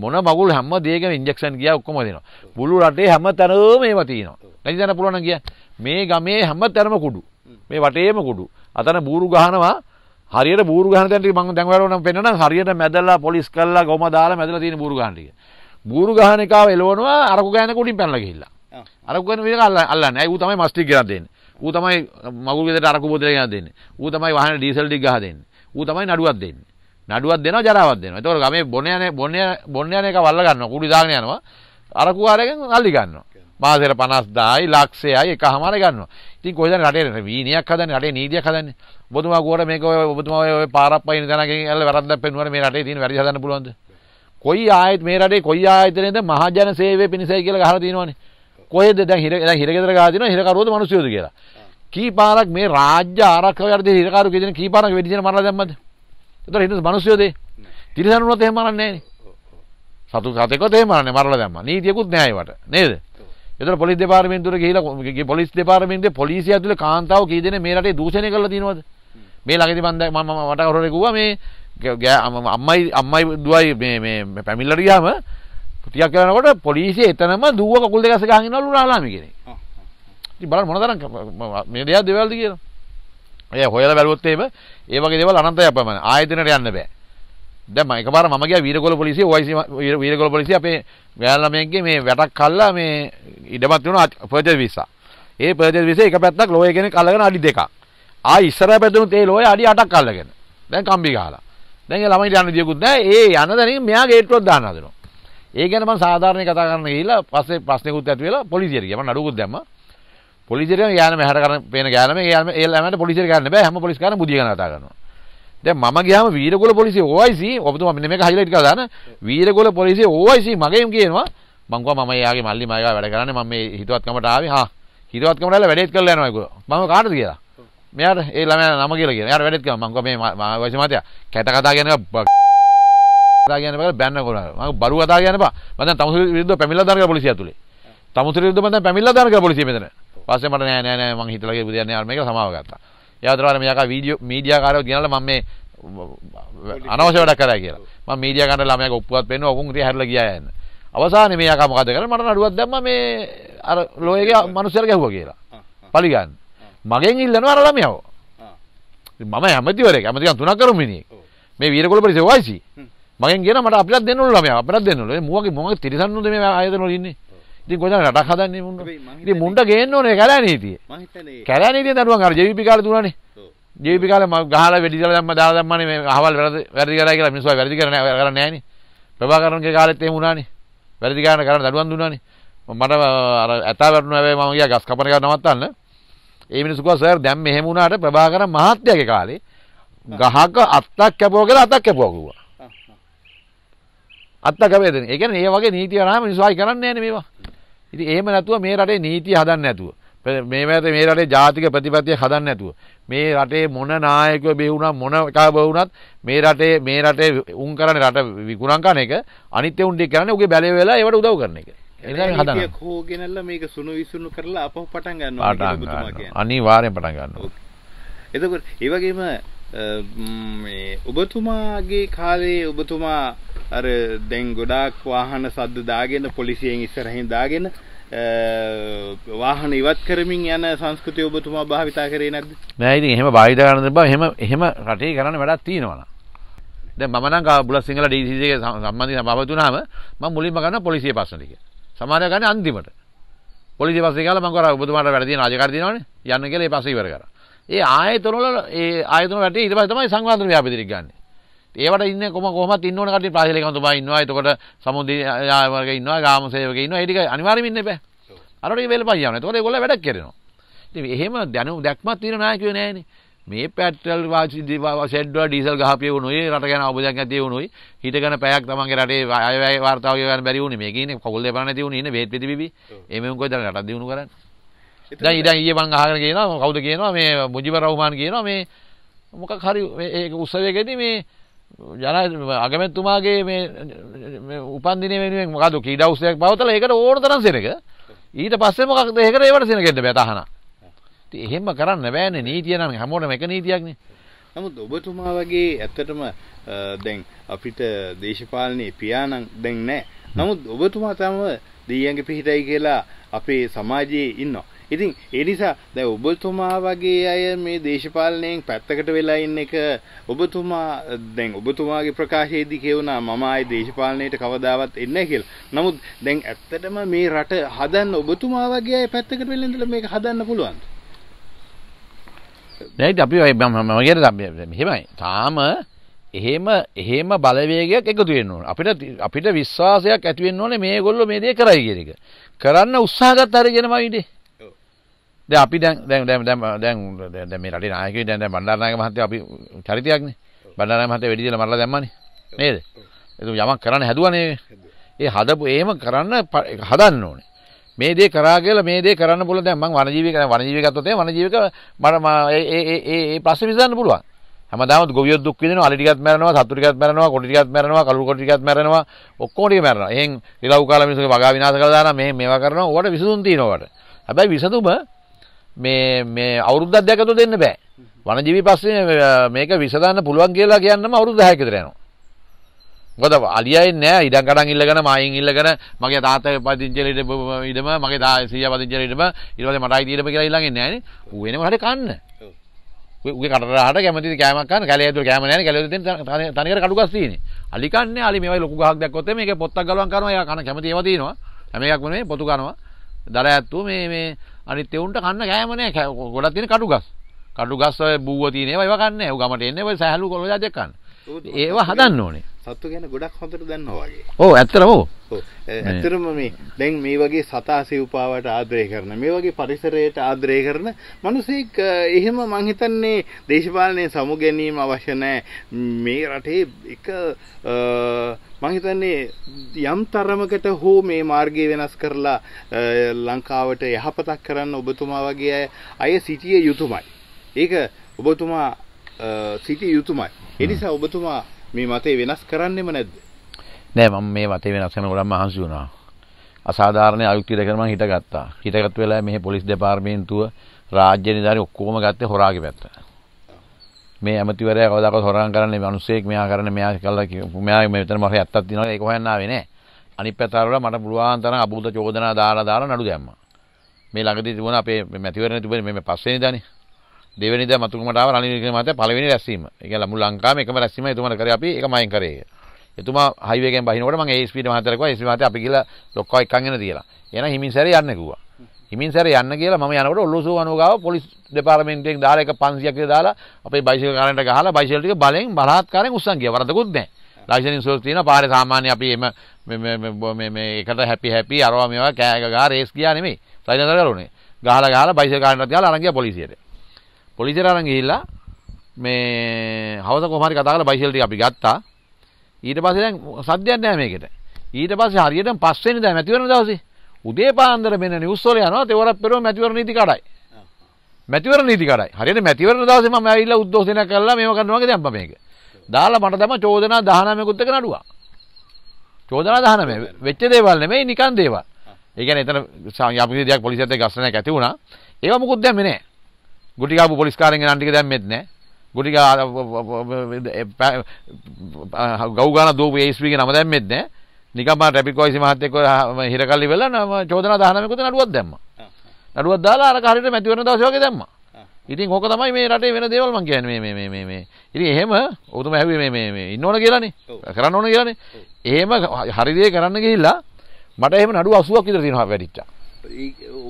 මොන මගුල් හැම දෙයකම ඉන්ජෙක්ෂන් ගියා ඔක්කොම දෙනවා. පුළු රටේ හැම තැනම මේවා තියෙනවා. දැන් පුළුවන් නම් කිය. මේ ගමේ හැම තැනම කුඩු. මේ වටේම කුඩු. අතන බూరు ගහනවා. හරියට බూరు ගහන තැනට මම දැන් ඔයාලට නම් පෙන්නනවා හරියට මැදලා පොලිස් කරලා ගොම දාලා මැදලා තියෙන බూరు ගහන ටික. බూరు ගහන එකව එලවනවා අරකු ගෑන කුඩින් පැනලා ගිහිල්ලා. අරකුගෙන විදිහට අල්ලන්නේ අල්ලන්නේ. ඇයි ඌ තමයි මස්ටික් ගෙනත් දෙන්නේ. ඌ තමයි මගුල් ගෙදරට අරකු බෝතලේ ගෙනත් දෙන්නේ. ඌ තමයි වාහනේ ඩීසල් ටික ගහ දෙන්නේ. ඌ තමයි නඩුවක් දෙන්නේ. නඩුවක් දෙනවා ජරාවක් දෙනවා. ඒතකොට ගමේ බොන යන බොන බොන යන එක වල්ල ගන්නවා. කුඩි දාගෙන යනවා. අරකු ආරයෙන් අල්ලි ගන්නවා. මාසෙට 50000යි ලක්ෂයයි එකමාර ගන්නවා. ඉතින් කොහෙද රටේ වීනියක් හදන්නේ රටේ නීතියක් හදන්නේ. ඔබතුමා ගෝර මේක ඔය ඔබතුමා ඔය පාරක් පයින් තැනකින් ඇල්ල වැරද්දක් පෙන්නුවානේ මේ රටේ තියෙන වැරදි හදන්න පුළුවන්ද? කොයි ආයත මේ රටේ කොයි ආයතනයේද මහජන සේවය පිණිසයි කියලා ගහලා තියෙනවනේ. කොයද දැන් හිර හිරගෙදර ගහලා තියෙනවා හිරකරුවෝද මිනිස්සුයෝද කියලා. කී පාරක් මේ රාජ්‍ය ආරක්ෂාව යටතේ හිරකරු කියන කී පාරක් වෙඩි දෙන මරලා දැම්මද? ඒතර හිරද මිනිස්සුයෝද? තිරිසන් වුණොත් එහෙම මරන්නේ නැහැ සතු සතෙකුත් එහෙම මරන්නේ මරලා දැම්මා. නීතියකුත් නැහැ ඒවට. නේද? ඒතර පොලිස් දෙපාර්තමේන්තුවට ගිහිලා පොලිස් දෙපාර්තමේන්තුවේ පොලිසිය ඇතුලේ කාන්තාවෝ කී දෙනෙක් මේ රටේ දූෂණය කරලා තියෙනවද? මේ ළඟදී මම මම මට කවුරුහරි කිව්වා මේ අම්මයි අම්මයි දුවයි මේ මේ පැමිණිලා ගියාම කෘතියක් කරනකොට පොලිසිය එතනම දුව කකුල් දෙකස ගහගෙන නලු රාලාමි කෙනෙක්. ඉතින් බලන්න මොන තරම් මේ දෙයක් දේවල්ද කියලා. ඒ හොයලා බැලුවොත් එහෙම ඒ වගේ දේවල් අනන්තය අපමණ ආයතනයට යන්න බෑ. දැන් මම එකපාර මම ගියා වීරගොල්ල පොලිසිය OIC වීරගොල්ල පොලිසිය අපේ ගෑන ළමයෙක්ගේ මේ වැටක් කල්ලා මේ ඉඩමත් දුණා පර්චේස් වීසා. ඒ පර්චේස් වීසා එක පැත්තක් ලෝය කෙනෙක් අල්ලගෙන අඩි දෙකක්. ආයි ඉස්සරහ පැතුණුත් ඒ ලෝය අඩි 8ක් අල්ලගෙන. දැන් කම්බි ගහලා. දැන් ඒ ළමයි යන්න දියකුත් නැහැ. ඒ යන දැනින් මෙයා ගේට්ටුවක් දාන්න හදනවා. ඒ ගැනම සාධාරණය කතා කරන්න කියලා පස්සේ ප්‍රශ්නකුත් ඇති වෙලා පොලිසියට ගියා මම නඩුකුත් දැම්මා පොලිසියට ගියාන මෙහාට කරන පේන ගියාන මේ ගියාන ඒ ළමයට පොලිසියට ගන්න බෑ හැම පොලිස් කාරණා බුදිය ගැන කතා කරනවා දැන් මම ගියාම වීරගොල පොලිසිය OIC ඔබතුමා මෙන්න මේක highlight කරලා දාන වීරගොල පොලිසිය OIC මගෙන් කියනවා මං කිව්වා මම එයාගේ මල්ලි මම එයා වැඩ කරන්නේ මම මේ හිතවත්කමට ආවේ හා හිතවත්කමට ඇවිල්ලා වැඩේත් කරලා යනවා ඒගොල්ලෝ මම කාටද කියලා මෙයාට ඒ ළමයා නම කියලා කියනවා එයාට වැඩේත් කරනවා මං කිව්වා මේ මාවයිස මතය කැට කතා කියනවා ගන බැන්න කොට බරු කතා ගන මද තම විද පැමිල දරක පොලිසිය තුළේ තමුසර යුද මද පැමිල දරක පොලිසි මෙතන පස මට නෑ නෑ ම හිතලගේ පුදයන්න අර්මක සමාවගත්ත යදරවාර මේක වීඩියෝ මීඩියකාරය කියනල මම මේ අනවශවට කර කියලා මීඩියකට ළමය ඔප්පුත් පෙන්න ඔකුන් ්‍ර හැල කියයන්න අවසාන මේයක මොකත කර මට නඩුවත් දැම මේ අර ලෝයගේ මනුසර ගැහුව කියලා පලිගන්න මගෙන් ඉල්ලන අරළමයෝ මම ඇමතිවරේ ඇමතිකන් තුනක් කරුමිනි මේ වීරකොල පරිසවායිසි මගෙන් කියන මට අපිටත් දෙන්න ඕන ළමයා අපිටත් දෙන්න ඕන. මුවගේ මොනවද තිරසන්නුද මේ ආයතන වල ඉන්නේ. ඉතින් කොහෙන්ද රටක් හදන්නේ මුන්න. ඉතින් මුන්ට ගේන්න ඕනේ කැලෑ නීතිය. මං හිතන්නේ කැලෑ නීතිය දරුවන් අර ජීවිපී කාලේ දුනානේ. ජීවිපී කාලේ මම ගහලා වෙඩි දාලා දැම්ම දාලා දැම්මනේ මේ අහවල් වැරදි වැරදි කරා කියලා මිනිස්සු වැරදි කරන්නේ කරන්නේ නැහනේ. ප්‍රභාකරන්ගේ කාලෙත් එහෙම වුණානේ. වැරදි කරන කරන දරුවන් දුනානේ. මට අර ඇතා වැටුණා හැබැයි මම ගියා ගස් කපන එක නවත්තන්න. ඒ මිනිස්සු කිව්වා සර් දැන් මෙහෙම වුණාට ප්‍රභාකරන් මහත්තයාගේ කාලේ ගහක අත්තක් කැපුවා කියලා අතක් කැපුවා කිව්වා. අත්තකවේදන. ඒ කියන්නේ මේ වගේ නීති වරාම මිනිස්සුයි කරන්නේ නැහැ මේවා. ඉතින් එහෙම නැතුව මේ රටේ නීතිය හදන්න නැතුව මේ වැරේ මේ රටේ ජාතික ප්‍රතිපත්තිය හදන්න නැතුව මේ රටේ මොන නායකයෝ බෙවුණා මොන එකා බෙවුණත් මේ රටේ මේ රටේ උන් කරන්නේ රට විකුණම් කරන එක අනිත් උන් දෙක කරන්නේ උගේ බැලේ වෙලා ඒවට උදව් කරන එක. ඒක හොගෙනල්ලා මේක සුණු විසුණු කරලා අපව පටන් ගන්නවා කියලා කියන්නේ. අනිවාර්යෙන් පටන් ගන්නවා. එතකොට ඒ වගේම මේ ඔබතුමාගේ කාලේ ඔබතුමා අර දැන් ගොඩාක් වාහන සද්ද දාගෙන පොලිසියෙන් ඉස්සරහින් දාගෙන වාහන ඉවත් කරමින් යන සංස්කෘතිය ඔබතුමා භාවිතා කරේ නැද්ද? නෑ ඉතින් එහෙම භාවිතා කරන්න බෑ. එහෙම එහෙම රටේ කරන්න වැඩක් තියෙනවා. දැන් මම නම් බුලත් සිංහල DCC එකේ සම්බන්ධිත බවතුනාම මම මුලින්ම ගන්න පොලිසිය ප්‍රශ්න ටික. සමහර ගන්න අන්තිමට. පොලිසිය පස්සේ ගාලා මම කරා ඔබතුමාට වැඩ තියෙන රාජකාරී දිනවනේ. යන්න කියලා ඒ පස්සේ ඉවර කරා. ඒ ආයතන වල ඒ ආයතන රටේ ඊට පස්සේ තමයි සංවාදන ව්‍යාපෘතියක් ගන්න. ඒවට ඉන්න කොම කොහමත් ඉන්න ඕන කට්ටිය ප්‍රාදේශීකවතුමා ඉන්නවා. එතකොට සමුදාය වර්ග ඉන්නවා, ගාම සේවක ඉන්නවා. ඒ ටික අනිවාර්යයෙන්ම ඉන්න එපා. අර ටික වේලපන් යනවා. එතකොට ඒගොල්ලෝ වැඩක් කරනවා. ඉතින් එහෙම දැනුම් දැක්මක් තියෙන නායකයෝ නෑනේ. මේ පැට්‍රල් ෂෙඩ්වල ඩීසල් ගහපිය වුණුයි රට ගැන අවබෝධයක් ඇති වුණුයි හිටගෙන පැයක් තමන්ගේ රටේ අයවැය වාර්තාව ගන්න බැරි වුණේ මේක ඉන්නේ කොල්ල දෙපළ නැති වුණේ ඉන්නේ වේත් පිටිබිබි එමෙම් කොයි දැන් රටක් දිනු කරන්නේ දැන් ඉතින් ඊයේ මං අහගෙන කියනවා කවුද කියනවා මේ මුජිබ රහ්මාන් කියනවා මේ මොකක් හරි මේක උත්සවයකදී මේ ජන අගමැත්තුමාගේ මේ උපන්දින වෙනුවෙන් මොකද කීඩවස්සයක් පවතල ඒකට ඕන තරන් සෙනක ඊට පස්සෙම මොකක් දෙකට ඒවට සෙනකට බැතහන එහෙම කරන්න බෑන නීතියනම් හැමෝට එක නීතියක්නේ නමුත් ඔබතුමා වගේ ඇත්තටම දැන් අපිට දේශපාලනයේ පියානම් දැන් නෑ නමුත් ඔබතුමා තම දීයන්ගේ පිහිටයි කියලා අපේ සමාජයේ ඉන්නවා ඉතින් ඒ නිසා දැන් ඔබතුමා වගේ අය මේ දේශපාලනයෙන් පැත්තකට වෙලා ඉන්න එක ඔබතුමා දැන් ඔබතුමාගේ ප්‍රකාශයේදී කියුණා මම ආයේ දේශපාලනයට කවදාවත් එන්නේ නැහැ කියලා. නමුත් දැන් ඇත්තටම මේ රට හදන්න ඔබතුමා වගේ අය පැත්තකට වෙලා ඉඳලා මේක හදන්න පුළුවන්. දැන් අපි ඔය මම මෙහෙමයි. තාම එහෙම එහෙම බලවේගයක් එකතු වෙන්න ඕන. අපිට අපිට විශ්වාසයක් ඇති වෙන්න ඕනේ මේගොල්ලෝ මේ දේ කරයි කියන එක. කරන්න උත්සාහ ගත්ත හරියනම ඉන්නේ. දැන් අපි දැන් දැන් දැන් දැන් දැන් දැන් මේ රටේ නායකයෝ දැන් දැන් බණ්ඩාරනායක මහත්තයා අපි චරිතයක්නේ බණ්ඩාරනායක මහත්තයා වෙඩි දීලා මරලා දැම්මානේ නේද ඒක යමක් කරන්න හැදුවානේ ඒ හදපු එහෙම කරන්න හදන්න ඕනේ මේ දේ කරා කියලා මේ දේ කරන්න පුළුවන් දැන් මම වනජීවීක වනජීවීක ගත්තොත් එහෙනම් වනජීවීක මම ඒ ඒ ඒ ඒ ප්‍රශ්නේ විසඳන්න පුළුවන් හැමදාම ගොවියෝ දුක් විඳිනවා අලි ටිකක් මැරෙනවා සතුරු ටිකක් මැරෙනවා කොටි ටිකක් මැරෙනවා කළු කොටි ටිකක් මැරෙනවා ඔක්කොම ටික මැරෙනවා එහෙන් ඉලව් කාලා මිනිස්සුගේ වගා විනාශ කරලා දානවා මේ මේවා කරනවා ඕකට විසඳුම් තියෙනවා ඕකට හැබැයි විසඳුම මේ මේ අවුරුද්දක් දෙකකට දෙන්න බෑ. වනජීවි පස්සේ මේක විසඳන්න පුළුවන් කියලා කියන්නම අවුරුදු 10 කට යනවා. මොකද අලියයි නෑ ඉඩම් කඩම් ඉල්ලගෙන මායින් ඉල්ලගෙන මගේ තාත්තා පදිංචිලේ ඉඩම මගේ සීයා පදිංචිලේ ඉඩම ඊට පස්සේ මටයි තියෙන්න කියලා ඊළඟින් නෑනේ. ඌ වෙනම හරි කන්න. ඌගේ කටරහට කැමතිද කෑමක් කන්න කැලේ ඇතුළ කෑම නෑනේ කැලේ ඇතුළ තියෙන තනිකර කඩු ගස් තියෙන්නේ. අලි කන්නේ අලි මේවයි ලොකු ගහක් දැක්කොත් මේකේ පොත්තක් ගලවන් කරනවා එයා කන කැමති ඒවා තියෙනවා. හැම එකක්ම නෙමෙයි පොතු කනවා. දර ඇත්තු මේ මේ අනිත් එවුන්ට කන්න කෑම නෑ ගොඩක් තියෙන කඩු ගස් කඩු ගස් ඔය බූව තියෙන ඒවා ඒවා කන්නේ ඒව ගමට එන්නේ ඔය සහැලු කොළ ජාජෙක් කන්න ඒවා හදන්න ඕනේ සත්තු ගැන ගොඩක් හොඳට දන්නවා වගේ ඔව් ඇත්තටම ඔව් ඇතරම මේ දැන් මේ වගේ සතා සිව්පාවට ආදරය කරන මේ වගේ පරිසරයට ආදරය කරන මනුසෙක් එහෙම මංහිතන්නේ දේශපාලනය සමු ගැනීම අවශ්‍ය නෑ මේ රටේ එක මං හිතන්නේ යම් තරමකට හෝ මේ මාර්ගය වෙනස් කරලා ලංකාවට යහපතක් කරන්න ඔබතුමා වගේ අය සිටිය යුතුමයි. ඒක ඔබතුමා සිටිය යුතුමයි. ඒ නිසා ඔබතුමා මේ මතේ වෙනස් කරන්නෙම නැද්ද? නෑ මම මේ මතේ වෙනස් කරන ගොඩක් මහන්සි වුණා. අසාධාරණ අයුක්තිය දැකලා මම හිටගත්තා. හිටගත් වෙලාවේ මේ පොලිස් දෙපාර්තමේන්තුව රාජ්‍ය නිලධාරි ඔක්කොම ගත්තේ හොරාගේ පැත්තට. මේ ඇමතිවරයා කවදාකවත් හොරකම් කරන්නේ මිනිස්සෙක් මෙයා කරන්නේ මෙයා කළා මෙයා මෙතන මොකක් හරි ඇත්තක් තියෙනවා ඒක හොයන්න ආවේ නෑ අනිත් පැත්තවල මට පුළුවන් තරම් අභූත චෝදනා දාලා දාලා නඩු දැම්මා මේ ළඟදී තිබුණ අපේ මැතිවරණ තිබුණේ මේ පස්වෙනි දානේ දෙවෙනි දා මතුරුමට ආව රනිල් වික්‍රමනාථ පළවෙනි රැස්වීම ඒ කියන්නේ මුළු ලංකාවේම එකම රැස්වීම එතුමාට කරේ අපි ඒක මයින් කරේ එතුමා හයිවේ එකෙන් බහිනකොට මම ඒ ස්පීඩ් මහත්තයාට කිව්වා ඒ ස්පීඩ් මහත්තයා අපි ගිහලා ලොක්කව එක්කන් එන තියලා එහෙනම් හිමින් සැරේ යන්න කිව්වා හිමින් සැර යන්න කියලා මම යනකොට ඔල්ලෝසෝ අනුගාව පොලිස් දෙපාර්තමේන්තුවෙන් දාලා එක 500ක් කියලා දාලා අපේ බයිසිකල් කාරන්ට ගහලා බයිසිකල් ටික බලෙන් බලහත්කාරයෙන් උස්සන් ගියා වරදකුත් නැහැ. ලයිසන් ඉන්ෂුරන්ස් තියෙනවා පාරේ සාමාන්‍ය අපි එම මේ මේ මේ එකට හැපි හැපි අරවා මේවා කෑ ගහ රේස් ගියා නෙමෙයි. ලයිසන් කරගලුනේ. ගහලා ගහලා බයිසිකල් කාරන්ට දාලා අරන් ගියා පොලිසියට. පොලිසියට අරන් ගිහිල්ලා මේ හවස කොහමරි කතා කරලා බයිසිකල් ටික අපි ගත්තා. ඊට පස්සේ දැන් සද්දයක් නැහැ මේකට. ඊට පස්සේ හරියටම පස්වෙනිදා මැතිවරණ දවසේ උදේ පාන්දර මෙන්න නිවුස් වල යනවා තෙවරක් පෙරව මැතිවරණ නීති කඩයි. මැතිවරණ නීති කඩයි. හරියට මැතිවරණ දවසේ මම ඇවිල්ලා උද්ඝෝෂණය කළා මේව කරනවා වගේ දැම්පා මේක. දාලා මට තමයි චෝදනා 19කුත් එක නඩුවා. චෝදනා 19 වෙච්ච දේවල් නෙමෙයි නිකන් දේවල්. ඒ කියන්නේ එතන යම්කිසි දෙයක් පොලිසියට ගස්සනක් ඇති වුණා. ඒව මොකුත් දැම්මේ නැහැ. ගුටි ගාපු පොලිස්කාරයන් ගණන් ටික දැම්මෙත් නැහැ. ගුටි ගා ගව් ගාන දෝපු ඒස්පීගේ නම දැම්මෙත් නැහැ. නිකම ටැපිකොයිසි මහත්තයෙක් හිරකල්ලි වෙලා නම චෝදනා 19කට නඩුවක් දැම්මා. නඩුවක් දාලා අර හරියට මැති වෙන දවස් වගේ දැම්මා. ඉතින් ඕක තමයි මේ රටේ වෙන දේවල් මං කියන්නේ මේ මේ මේ මේ. ඉතින් එහෙම ඔතුම හැවි මේ මේ මේ ඉන්න ඕන කියලානේ. කරන්න ඕන කියලානේ. එහෙම හරි දේ කරන්න ගිහිල්ලා මට එහෙම නඩු 80ක් විතර තියෙනවා වැඩිච්චා.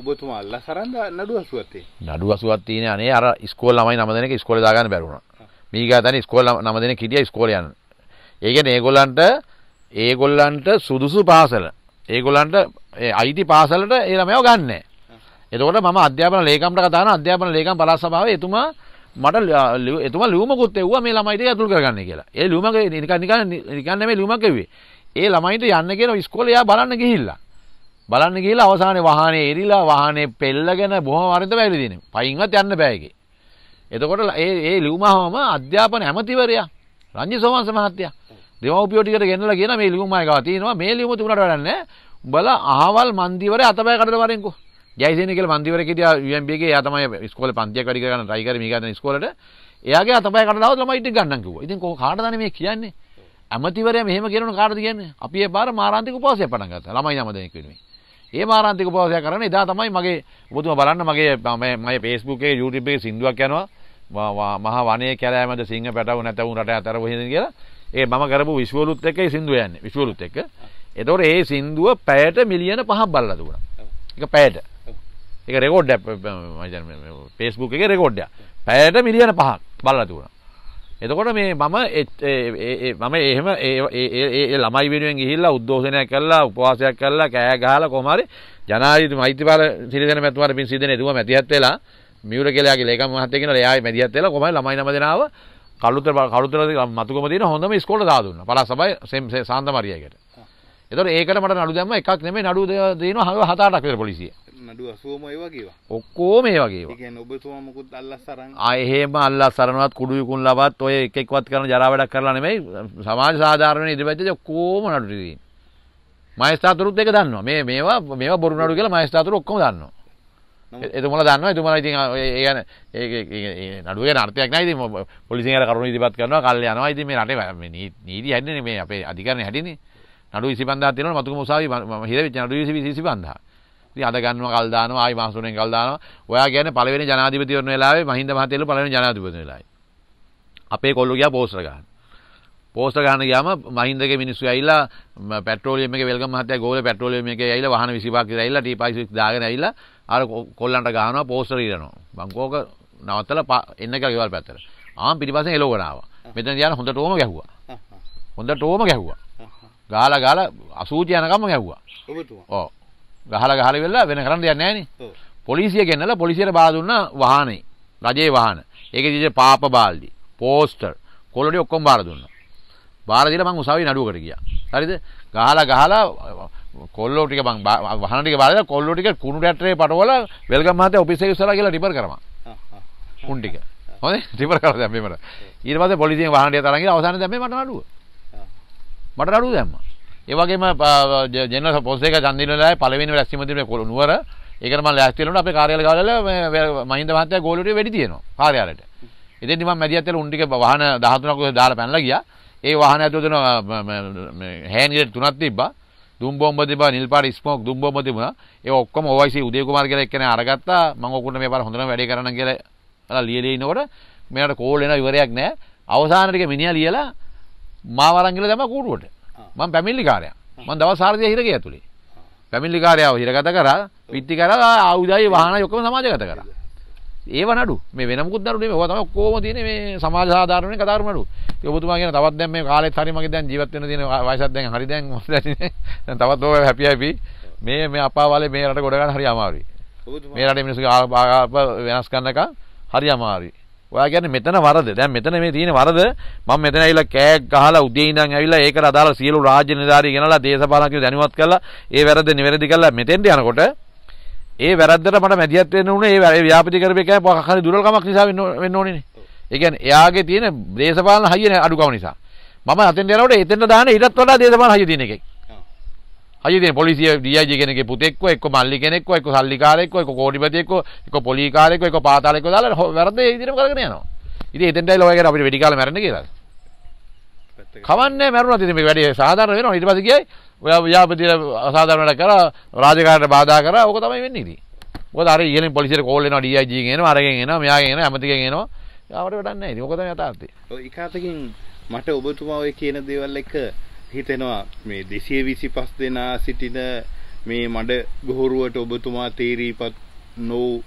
ඔබතුමා අල්ලා කරන්ද නඩු 80ක් තියෙනවා. නඩු 80ක් තියෙන අනේ අර ඉස්කෝල ළමයි නම දෙනෙක් ඉස්කෝලේ දාගන්න බැරි වුණා. මීගා තන ඉස්කෝල නම දෙනෙක් හිටියා ඉස්කෝලේ යන්න. ඒ කියන්නේ ඒගොල්ලන්ට ඒගොල්ලන්ට සුදුසු පාසල ඒගොල්ලන්ට අයිති පාසලට ඒළමයෝ ගන්න එතකොට ම අධ්‍යාපන ලේකම්ට කතාන අධ්‍යාපන ලේකම් පලස්සභාව එතුමා මට එතුම ලුවමකුත් එව මේ ළමයිට ඇතුල් කරගන්න කියලා ඒ ලුමක නිකන්න මේ ලුමකවේ ඒ ළමයිට යන්න කියෙන ස්කොලයා බලන්න ගිහිල්ලා බලන්න කියලා අවසානය වහනේ එරිලා වහනේ පෙල්ලගෙන බොහම වරද වැලිදින පයින්වත් යන්න බෑගේ එතකොට ඒ ලිවමහම අධ්‍යාපන ඇමතිවරයා රංජි සෝමන්ස මහත්තයා දෙමව්පියෝ ටිකට ගෙන්නලා කියන මේ ලියුම මම ගාව තියෙනවා මේ ලියුම තුනට වැඩන්නේ උඹලා අහවල් මන්දිවරේ අතපය කඩලා වරෙන්කෝ ජයසේන කියලා මන්දිවරේ හිටියා UMB එකේ එයා තමයි ඉස්කෝලේ පන්තියක් වැඩි කරගන්න try කරේ මීගාන ඉස්කෝලේට එයාගේ අතපය කඩලා ආවොත් ළමයි ටික ගන්නම් කිව්වා ඉතින් කොහොම කාටද මේ කියන්නේ ඇමතිවරයා මෙහෙම කියනවනේ කාටද කියන්නේ අපි ඒ පාර මාරාන්තික උපවාසය පටන් ගත්තා ළමයි නම දෙනෙක් වෙනුවෙන් ඒ මාරාන්තික උපවාසය කරන එදා තමයි මගේ ඔබතුමා බලන්න මගේ මගේ Facebook එකේ YouTube එකේ සින්දුවක් යනවා මහා වනයේ කැලෑමද සිංහ පැටවු නැතවුන් රට අතර කොහෙද කියලා ඒ මම කරපු විශ්වලුත් එක සිින්දුව යන්න විශ්වලුත් එක එතොට ඒ සින්දුව පැයට මිලියන පහ බල්ල දුණ එක පැයට එක රෙකෝඩ් පේස්බුක් එක රෙකෝඩ්ඩ පැයට මිලියන පහක් බල්ල දුණ එතකොට මේ මම මම එහෙම ඒ ළමයි වෙනුවෙන් ගිහිල්ලා උද්දෝෂනය කල්ලා උපවාසයක් කල්ලා කෑ ගහල කොමරි ජනාධිපති මෛත්‍රීපාල සිරිසේන මැතිතුමාට පින් සිදෙන එතුමා මැතිහත් වෙලා මියුර කෙලයාගේ ලේකම් මහත්තයා කියන එයා මැතිහත් වෙලා කොහමයි ළමයි නම දෙනාව කලුත කලුතර මතුකම තියෙන හොඳම ඉස්කෝල දාදුන්න පලා සබයි සෙම් සාන්ත මරියකට එතකොට ඒකට මට නඩු දැම්ම එකක් නෙමෙයි නඩු දෙනවා හව හත අටක් විතර පොලිසිය නඩු 80ම ඒ වගේ ඒවා ඔක්කොම ඒ වගේ ඒවා ඒ කියන්නේ ඔබතුමා මොකද අල්ලස් අරන් ආ එහෙම අල්ලස් අරනවත් කුඩු විකුණු ලබත් ඔය එක එක්වත් කරන ජරා වැඩක් කරලා නෙමෙයි සමාජ සාධාරණ ඉදිරිපැත්තේ ඔක්කොම නඩු දෙන්නේ මහේස්ථාතුරුත් ඒක දන්නවා මේ මේවා මේවා බොරු නඩු කියලා මහේස්ථාතුරු ඔක්කොම දන්නවා එතුමල දන්න එතුමල ඉතින් ඒගන ඒ නඩුවේ නර්තයක් නයිති පොලිසිර කරුණ ඉතිපත් කරන කල්ල යනවා ඉති මේ රට නීති හැන්නේ මේ අපේ අධිකරන හැටිනි නඩු විසිපන්දා තින මතු මුසාව හිර විච නඩු විසි පන්දා අද ගන්න කල්දාන ආයි මාසුනෙන් කල්දාන ඔයා ගැන පලවෙන ජනාධිපතිවරන වෙලාවේ මහින්ද මහතෙල පලන ජනාධිපතින වෙලායි අපේ කොල්ලුගයා පෝස්ටර ගන්න පෝස්ටර ගන්න ගියාම මහින්දගේ මිනිස්සු ඇවිල්ලා පෙට්‍රෝලියම් එකේ වෙල්ගම් මහත්තයා ගෝලේ පෙට්‍රෝලියම් එකේ ඇවිල්ලා වාහන 25ක් ඇවිල්ලා ටී පයිස් දාගෙන ඇවිල්ලා අර කොල්ලන්ට ගානවා පෝස්ටර් ඉරනවා. බංකෝක නවත්තලා එන්න එක ගෙවල් පැත්තට. ආන් පිටිපස්සෙන් එලවගෙන ආවා. මෙතන තියන හොඳට ඕම ගැහුවා. හොඳට ඕම ගැහුවා. ගාලා ගාලා අසූචි යනකම්ම ගැහුවා. ඔබතුමා. ඔව්. ගහලා ගහලා වෙලා වෙන කරන්න දෙයක් නැහැ නේ. පොලිසිය ගෙන්නලා පොලිසියට බාර දුන්නා වාහනේ. රජේ වාහන. ඒකේ තියෙන පාප බාල්දි, පෝස්ටර්, කොළඩි ඔක්කොම බාර දුන්නා. බාර දීලා මං උසාවියේ නඩුවකට ගියා. හරිද? ගහලා ගහලා කොල්ලෝ ටික බං වහන ටික බාදලා කොල්ලෝ ටික කුණු රැට්‍රේ පටවලා වෙල්ගම් මහත්තයා ඔෆිස් එක ඉස්සරහා කියලා රිපර් කරනවා. කුණු ටික. හොඳේ රිපර් කරලා දැම්මේ මට. ඊට පස්සේ පොලිසියෙන් වහන ටික තරන් ගිහලා අවසානයේ දැම්මේ මට නඩුව. මට නඩුව දැම්මා. ඒ වගේම ජෙනරල් පොස් එක චන්දිනලායි පළවෙනි ලැස්තිමතිනේ කොළ නුවර. ඒකට මම ලෑස්ති වෙලා අපේ කාර්යාලය ගාවලා මේ මහින්ද මහත්තයා ගෝලුවට වැඩි තියෙනවා කාර්යාලයට. ඉතින් මම මැදිහත් වෙලා උන් ටික වාහන 13ක් දාලා පැනලා ගියා. ඒ වාහන ඇතුළේ දෙන හැන්ඩ් ග්‍රේඩ් තුනක් තිබ්බා. දුම්බෝම්බතිබ නිල්පාට ස්මෝක් දුම්බෝමතිබ ඒ ඔක්කොම ඔයිසි උදේකුමාර් කියලා එක්කෙනෙක් අරගත්තා මම ඔක්කොට මේ පාර හොඳටම වැඩේ කරන්න කියලා අර ලියලා ඉනකොට මෙයාට කෝල් එන ඉවරයක් නැහැ අවසාන ටික මිනිහා ලියලා මාව අරන් ගිහලා දැම්මා කූඩුවට මම පැමිණිලි කාර්යය මම දවස් 4 හිරගේ ඇතුලේ පැමිණිලි කාර්යාව හිරගත කරා පිටි කරලා ආයුධයි වාහනයි ඔක්කොම සමාජගත කරා ඒව නඩු මේ වෙනමුකුත් නඩු නෙමෙයි. ඔවා තමයි ඔක්කොම තියෙන්නේ මේ සමාජ සාධාරණේ කතාරු නඩු. ඉතින් ඔබතුමා කියන තවත් දැන් මේ කාලෙත් හරි මගේ දැන් ජීවත් වෙන දින වයසත් දැන් හරි දැන් දැන් තවත් ඔය හැපි හැපි මේ මේ අපාවලේ මේ රට ගොඩ ගන්න හරි අමාරුයි. මේ රටේ මිනිස්සුගේ ආපාප වෙනස් කරනක හරි අමාරුයි. ඔයා කියන්නේ මෙතන වරද. දැන් මෙතන මේ තියෙන වරද මම මෙතන ඇවිල්ලා කෑග් ගහලා උදේ ඉඳන් ඇවිල්ලා ඒකට අදාළ සියලු රාජ්‍ය නිලධාරී ගෙනලා දේශපාලනඥයෝ දැනුවත් කරලා ඒ වැරද්ද නිවැරදි කරලා මෙතෙන්ට යනකොට ඒ වැරද්දට මට මැදිහත් වෙන්න උනේ ඒ වැරේ ව්‍යාපෘති කරපු එකයි මොකක් හරි දුර්වලකමක් නිසා වෙන්න ඕනේනේ. ඒ කියන්නේ එයාගේ තියෙන දේශපාලන හයිය අඩුකම නිසා. මම අතෙන් යනකොට එතෙන්ට දාන ඊටත් වඩා දේශපාලන හයිය තියෙන එකෙක්. හයිය තියෙන පොලිසිය ඩීජී කෙනෙක්ගේ පුතෙක්ව එක්ක මල්ලි කෙනෙක්ව එක්ක සල්ලිකාරයෙක්ව එක්ක කෝටිපතියෙක්ව එක්ක පොලීකාරයෙක්ව එක්ක පාතාලෙක්ව දාලා වැරද්ද ඒ විදිහටම කරගෙන යනවා. ඉතින් එතෙන්ටයි ලෝයකට අපිට වෙඩි කාලා මැරෙන්න කියලා. කවන්නේ මැරුණා ඉතින් මේක වැඩි සාධාරණ වෙනවා ඊට පස්සේ කියයි ඔයා ව්‍යාපතිල අසාධාරණ වැඩ කරා රාජකාරියට බාධා කරා ඕක තමයි වෙන්නේ ඉතින් මොකද අර ඊගෙන පොලිසියට කෝල් එනවා DIG ගෙන් එනවා අරගෙන එනවා මෙයාගෙන් එනවා ඇමතිගෙන් එනවා යාවට වැඩක් නැහැ ඉතින් ඕක තමයි යථාර්ථය ඔය ඉකාතකින් මට ඔබතුමා ඔය කියන දේවල් එක හිතෙනවා මේ 225 දෙනා සිටින මේ මඩ ගොහරුවට ඔබතුමා තීරීපත් නොවූ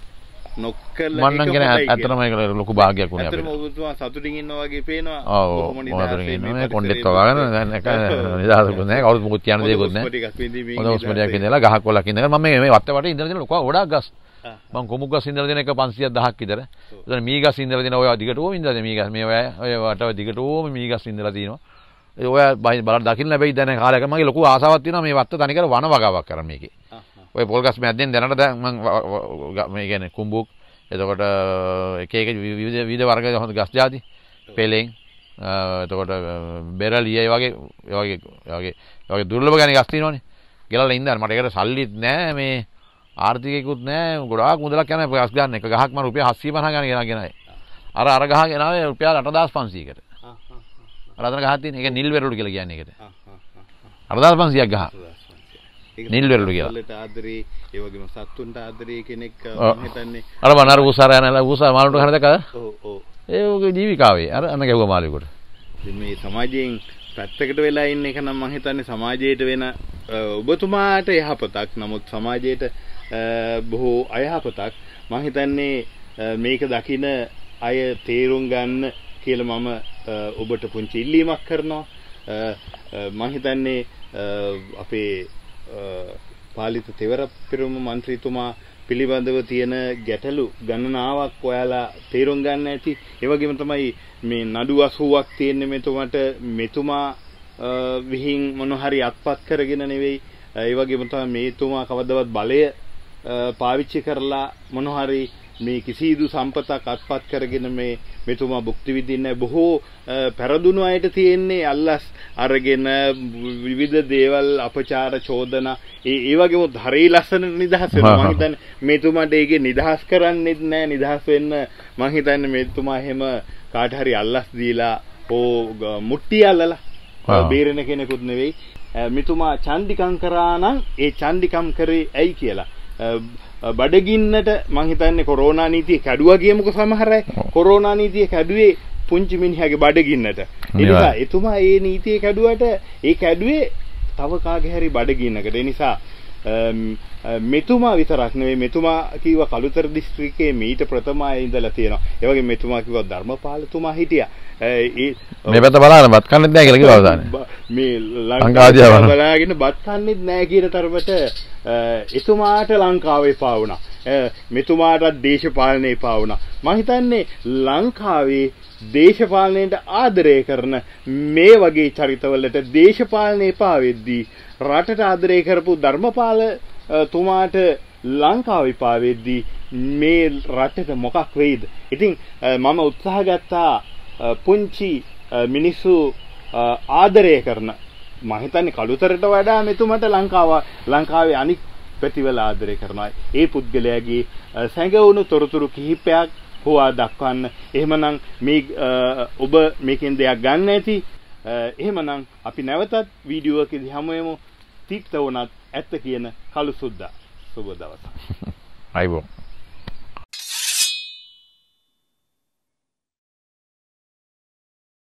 නොක්කල මන්න ගෙන ඇතරම එක ලොකු භාගයක් වුණ ඔබතුමා සතුටින් ඉන්නවාගේ පේනවා ඔවුමට කොඩෙත් වගන නිදසකුන කවු මුත් යන දෙකුත්න ස්මටයක් ඉදලා ගහකොල කින්න ම මේ වත්තවට ඉදර ලොක ොඩක් ගස් මං කොමුක් සිදර දෙනක පන්සිය දහක් ඉදර මීග සිදර දෙන ඔය දිගට ඉද මීග මේ ඔයට දිගට ඕම මීග සිදර තිනවා ඔය බයි බල දකින්න බැයි දැන කාලකමගේ ලොකු ආසාවත්තින මේ වත්ත තනිකර වන වගාවක් කරමේකේ ඔය පොල්ගස් මැද්දෙන් දැනට මේ ගැන කුම්බුක් එතකොට එකක විධ වර්ග හොඳ ගස් ජාති පෙලෙෙන් එතකොට බෙර ලිය වගේ යගේ යගේ යගේ දුර්ලභ ගැන ගස්ති නොන ගෙලල ඉදන්න මටකට සල්ලිත් නෑ මේ ආර්ථිකකුත් නෑ ගොඩා මුදලක් යන පස් ගන්න එක ගහක්ම රුපිය හස්සී පහ ගන ගෙනගෙනයි අර අරගහ ගෙනාව රුපියා අටදස් පන්සීකට රදන ගහතින් එක නිල්වරුට කියල කියන්නේ එකට අරදස් පන්සියක් ගහ නිල්වලට කියලා ආදරේ ඒ වගේම සත්තුන්ට ආදරේ කෙනෙක් මම හිතන්නේ අර මනාර ඌසාරය නැලා ඌසා මාළුට හරියද කද ඔව් ඔව් ඒක ජීවිකාවේ අර අන්න ගැවුවා මාළුවෙකුට ඉතින් මේ සමාජයෙන් පැත්තකට වෙලා ඉන්න එක නම් මම හිතන්නේ සමාජයට වෙන ඔබතුමාට යහපතක් නමුත් සමාජයට බොහෝ අයහපතක් මම හිතන්නේ මේක දකින අය තේරුම් ගන්න කියලා මම ඔබට පුංචි ඉල්ලීමක් කරනවා මම හිතන්නේ අපේ පාලිත තෙවර පෙරම මන්ත්‍රීතුමා පිළිබඳව තියෙන ගැටලු ගණනාවක් ඔයාලා තේරුම් ගන්න ඇති. ඒ වගේම තමයි මේ නඩු 80ක් තියෙන්නේ මෙතුමට මෙතුමා විහිං මොන හරි අත්පත් කරගෙන නෙවෙයි. ඒ වගේම තමයි මේතුමා කවදාවත් බලය පාවිච්චි කරලා මොන හරි මේ කිසිදු සම්පතක් අත්පත් කරගෙන මේ මෙතුමා භුක්ති විඳින්නේ බොහෝ පෙරදුණු අයට තියෙන්නේ අල්ලස් අරගෙන විවිධ දේවල් අපචාර චෝදනා ඒ ඒ වගේම හරි ලස්සන නිදහස් වෙනවා මම හිතන්නේ මෙතුමාට ඒකේ නිදහස් කරන්නෙත් නැහැ නිදහස් වෙන්න මම හිතන්නේ මෙතුමා එහෙම කාට හරි අල්ලස් දීලා ඕ මුට්ටි අල්ලලා බේරෙන කෙනෙකුත් නෙවෙයි මෙතුමා චන්දිකම් කරා නම් ඒ චන්දිකම් කරේ ඇයි කියලා බඩගින්නට මං හිතන්නේ කොරෝනා නීතිය කැඩුවා කියමුකෝ සමහර අය. කොරෝනා නීතිය කැඩුවේ පුංචි මිනිහාගේ බඩගින්නට. ඒ නිසා එතුමා මේ නීතිය කැඩුවට ඒ කැඩුවේ තව කාගේ හරි බඩගින්නකට. ඒ නිසා මෙතුමා විතරක් නෙවෙයි මෙතුමා කිව්ව කළුතර දිස්ත්‍රික්කයේ මීට ප්‍රථමය ඉඳලා තියෙනවා. ඒ වගේ මෙතුමා කිව්ව ධර්මපාලතුමා හිටියා. ඒ මේ පැත්ත බලන්න බත් කන්නෙත් නැහැ කියලා කිව්වා අවසානයේ. මේ ලංකාව බලාගෙන බත් කන්නෙත් නැහැ කියන තරමට එතුමාට ලංකාව එපා වුණා. මෙතුමාටත් දේශපාලනය එපා වුණා. මම හිතන්නේ ලංකාවේ දේශපාලනයට ආදරය කරන මේ වගේ චරිතවලට දේශපාලනය එපා වෙද්දී රටට ආදරය කරපු ධර්මපාල තුමාට ලංකා විපාවෙද්දී මේ රටට මොකක් වෙයිද. ඉතිං මම උත්සාහ ගත්තා පුංචි මිනිස්සු ආදරය කරන මහිතන්න කළුතරට වඩා මෙතුමට ලංකාව ලංකාවේ අනික් පැතිවල ආදරය කරනයි. ඒ පුද්ගලයාගේ සැඟවුණු තොරතුරු කිහිපයක් හොවා දක්වන්න එහෙමනම් මේ ඔබ මේකෙන් දෙයක් ගන්න ඇති එහෙමනම් අපි නැවතත් වීඩියුවකෙදි හමුවමු තිත්ත වනත් ඇත්ත කියන කළු සුද්දා. සුබ දවසක්. අයිබෝන්.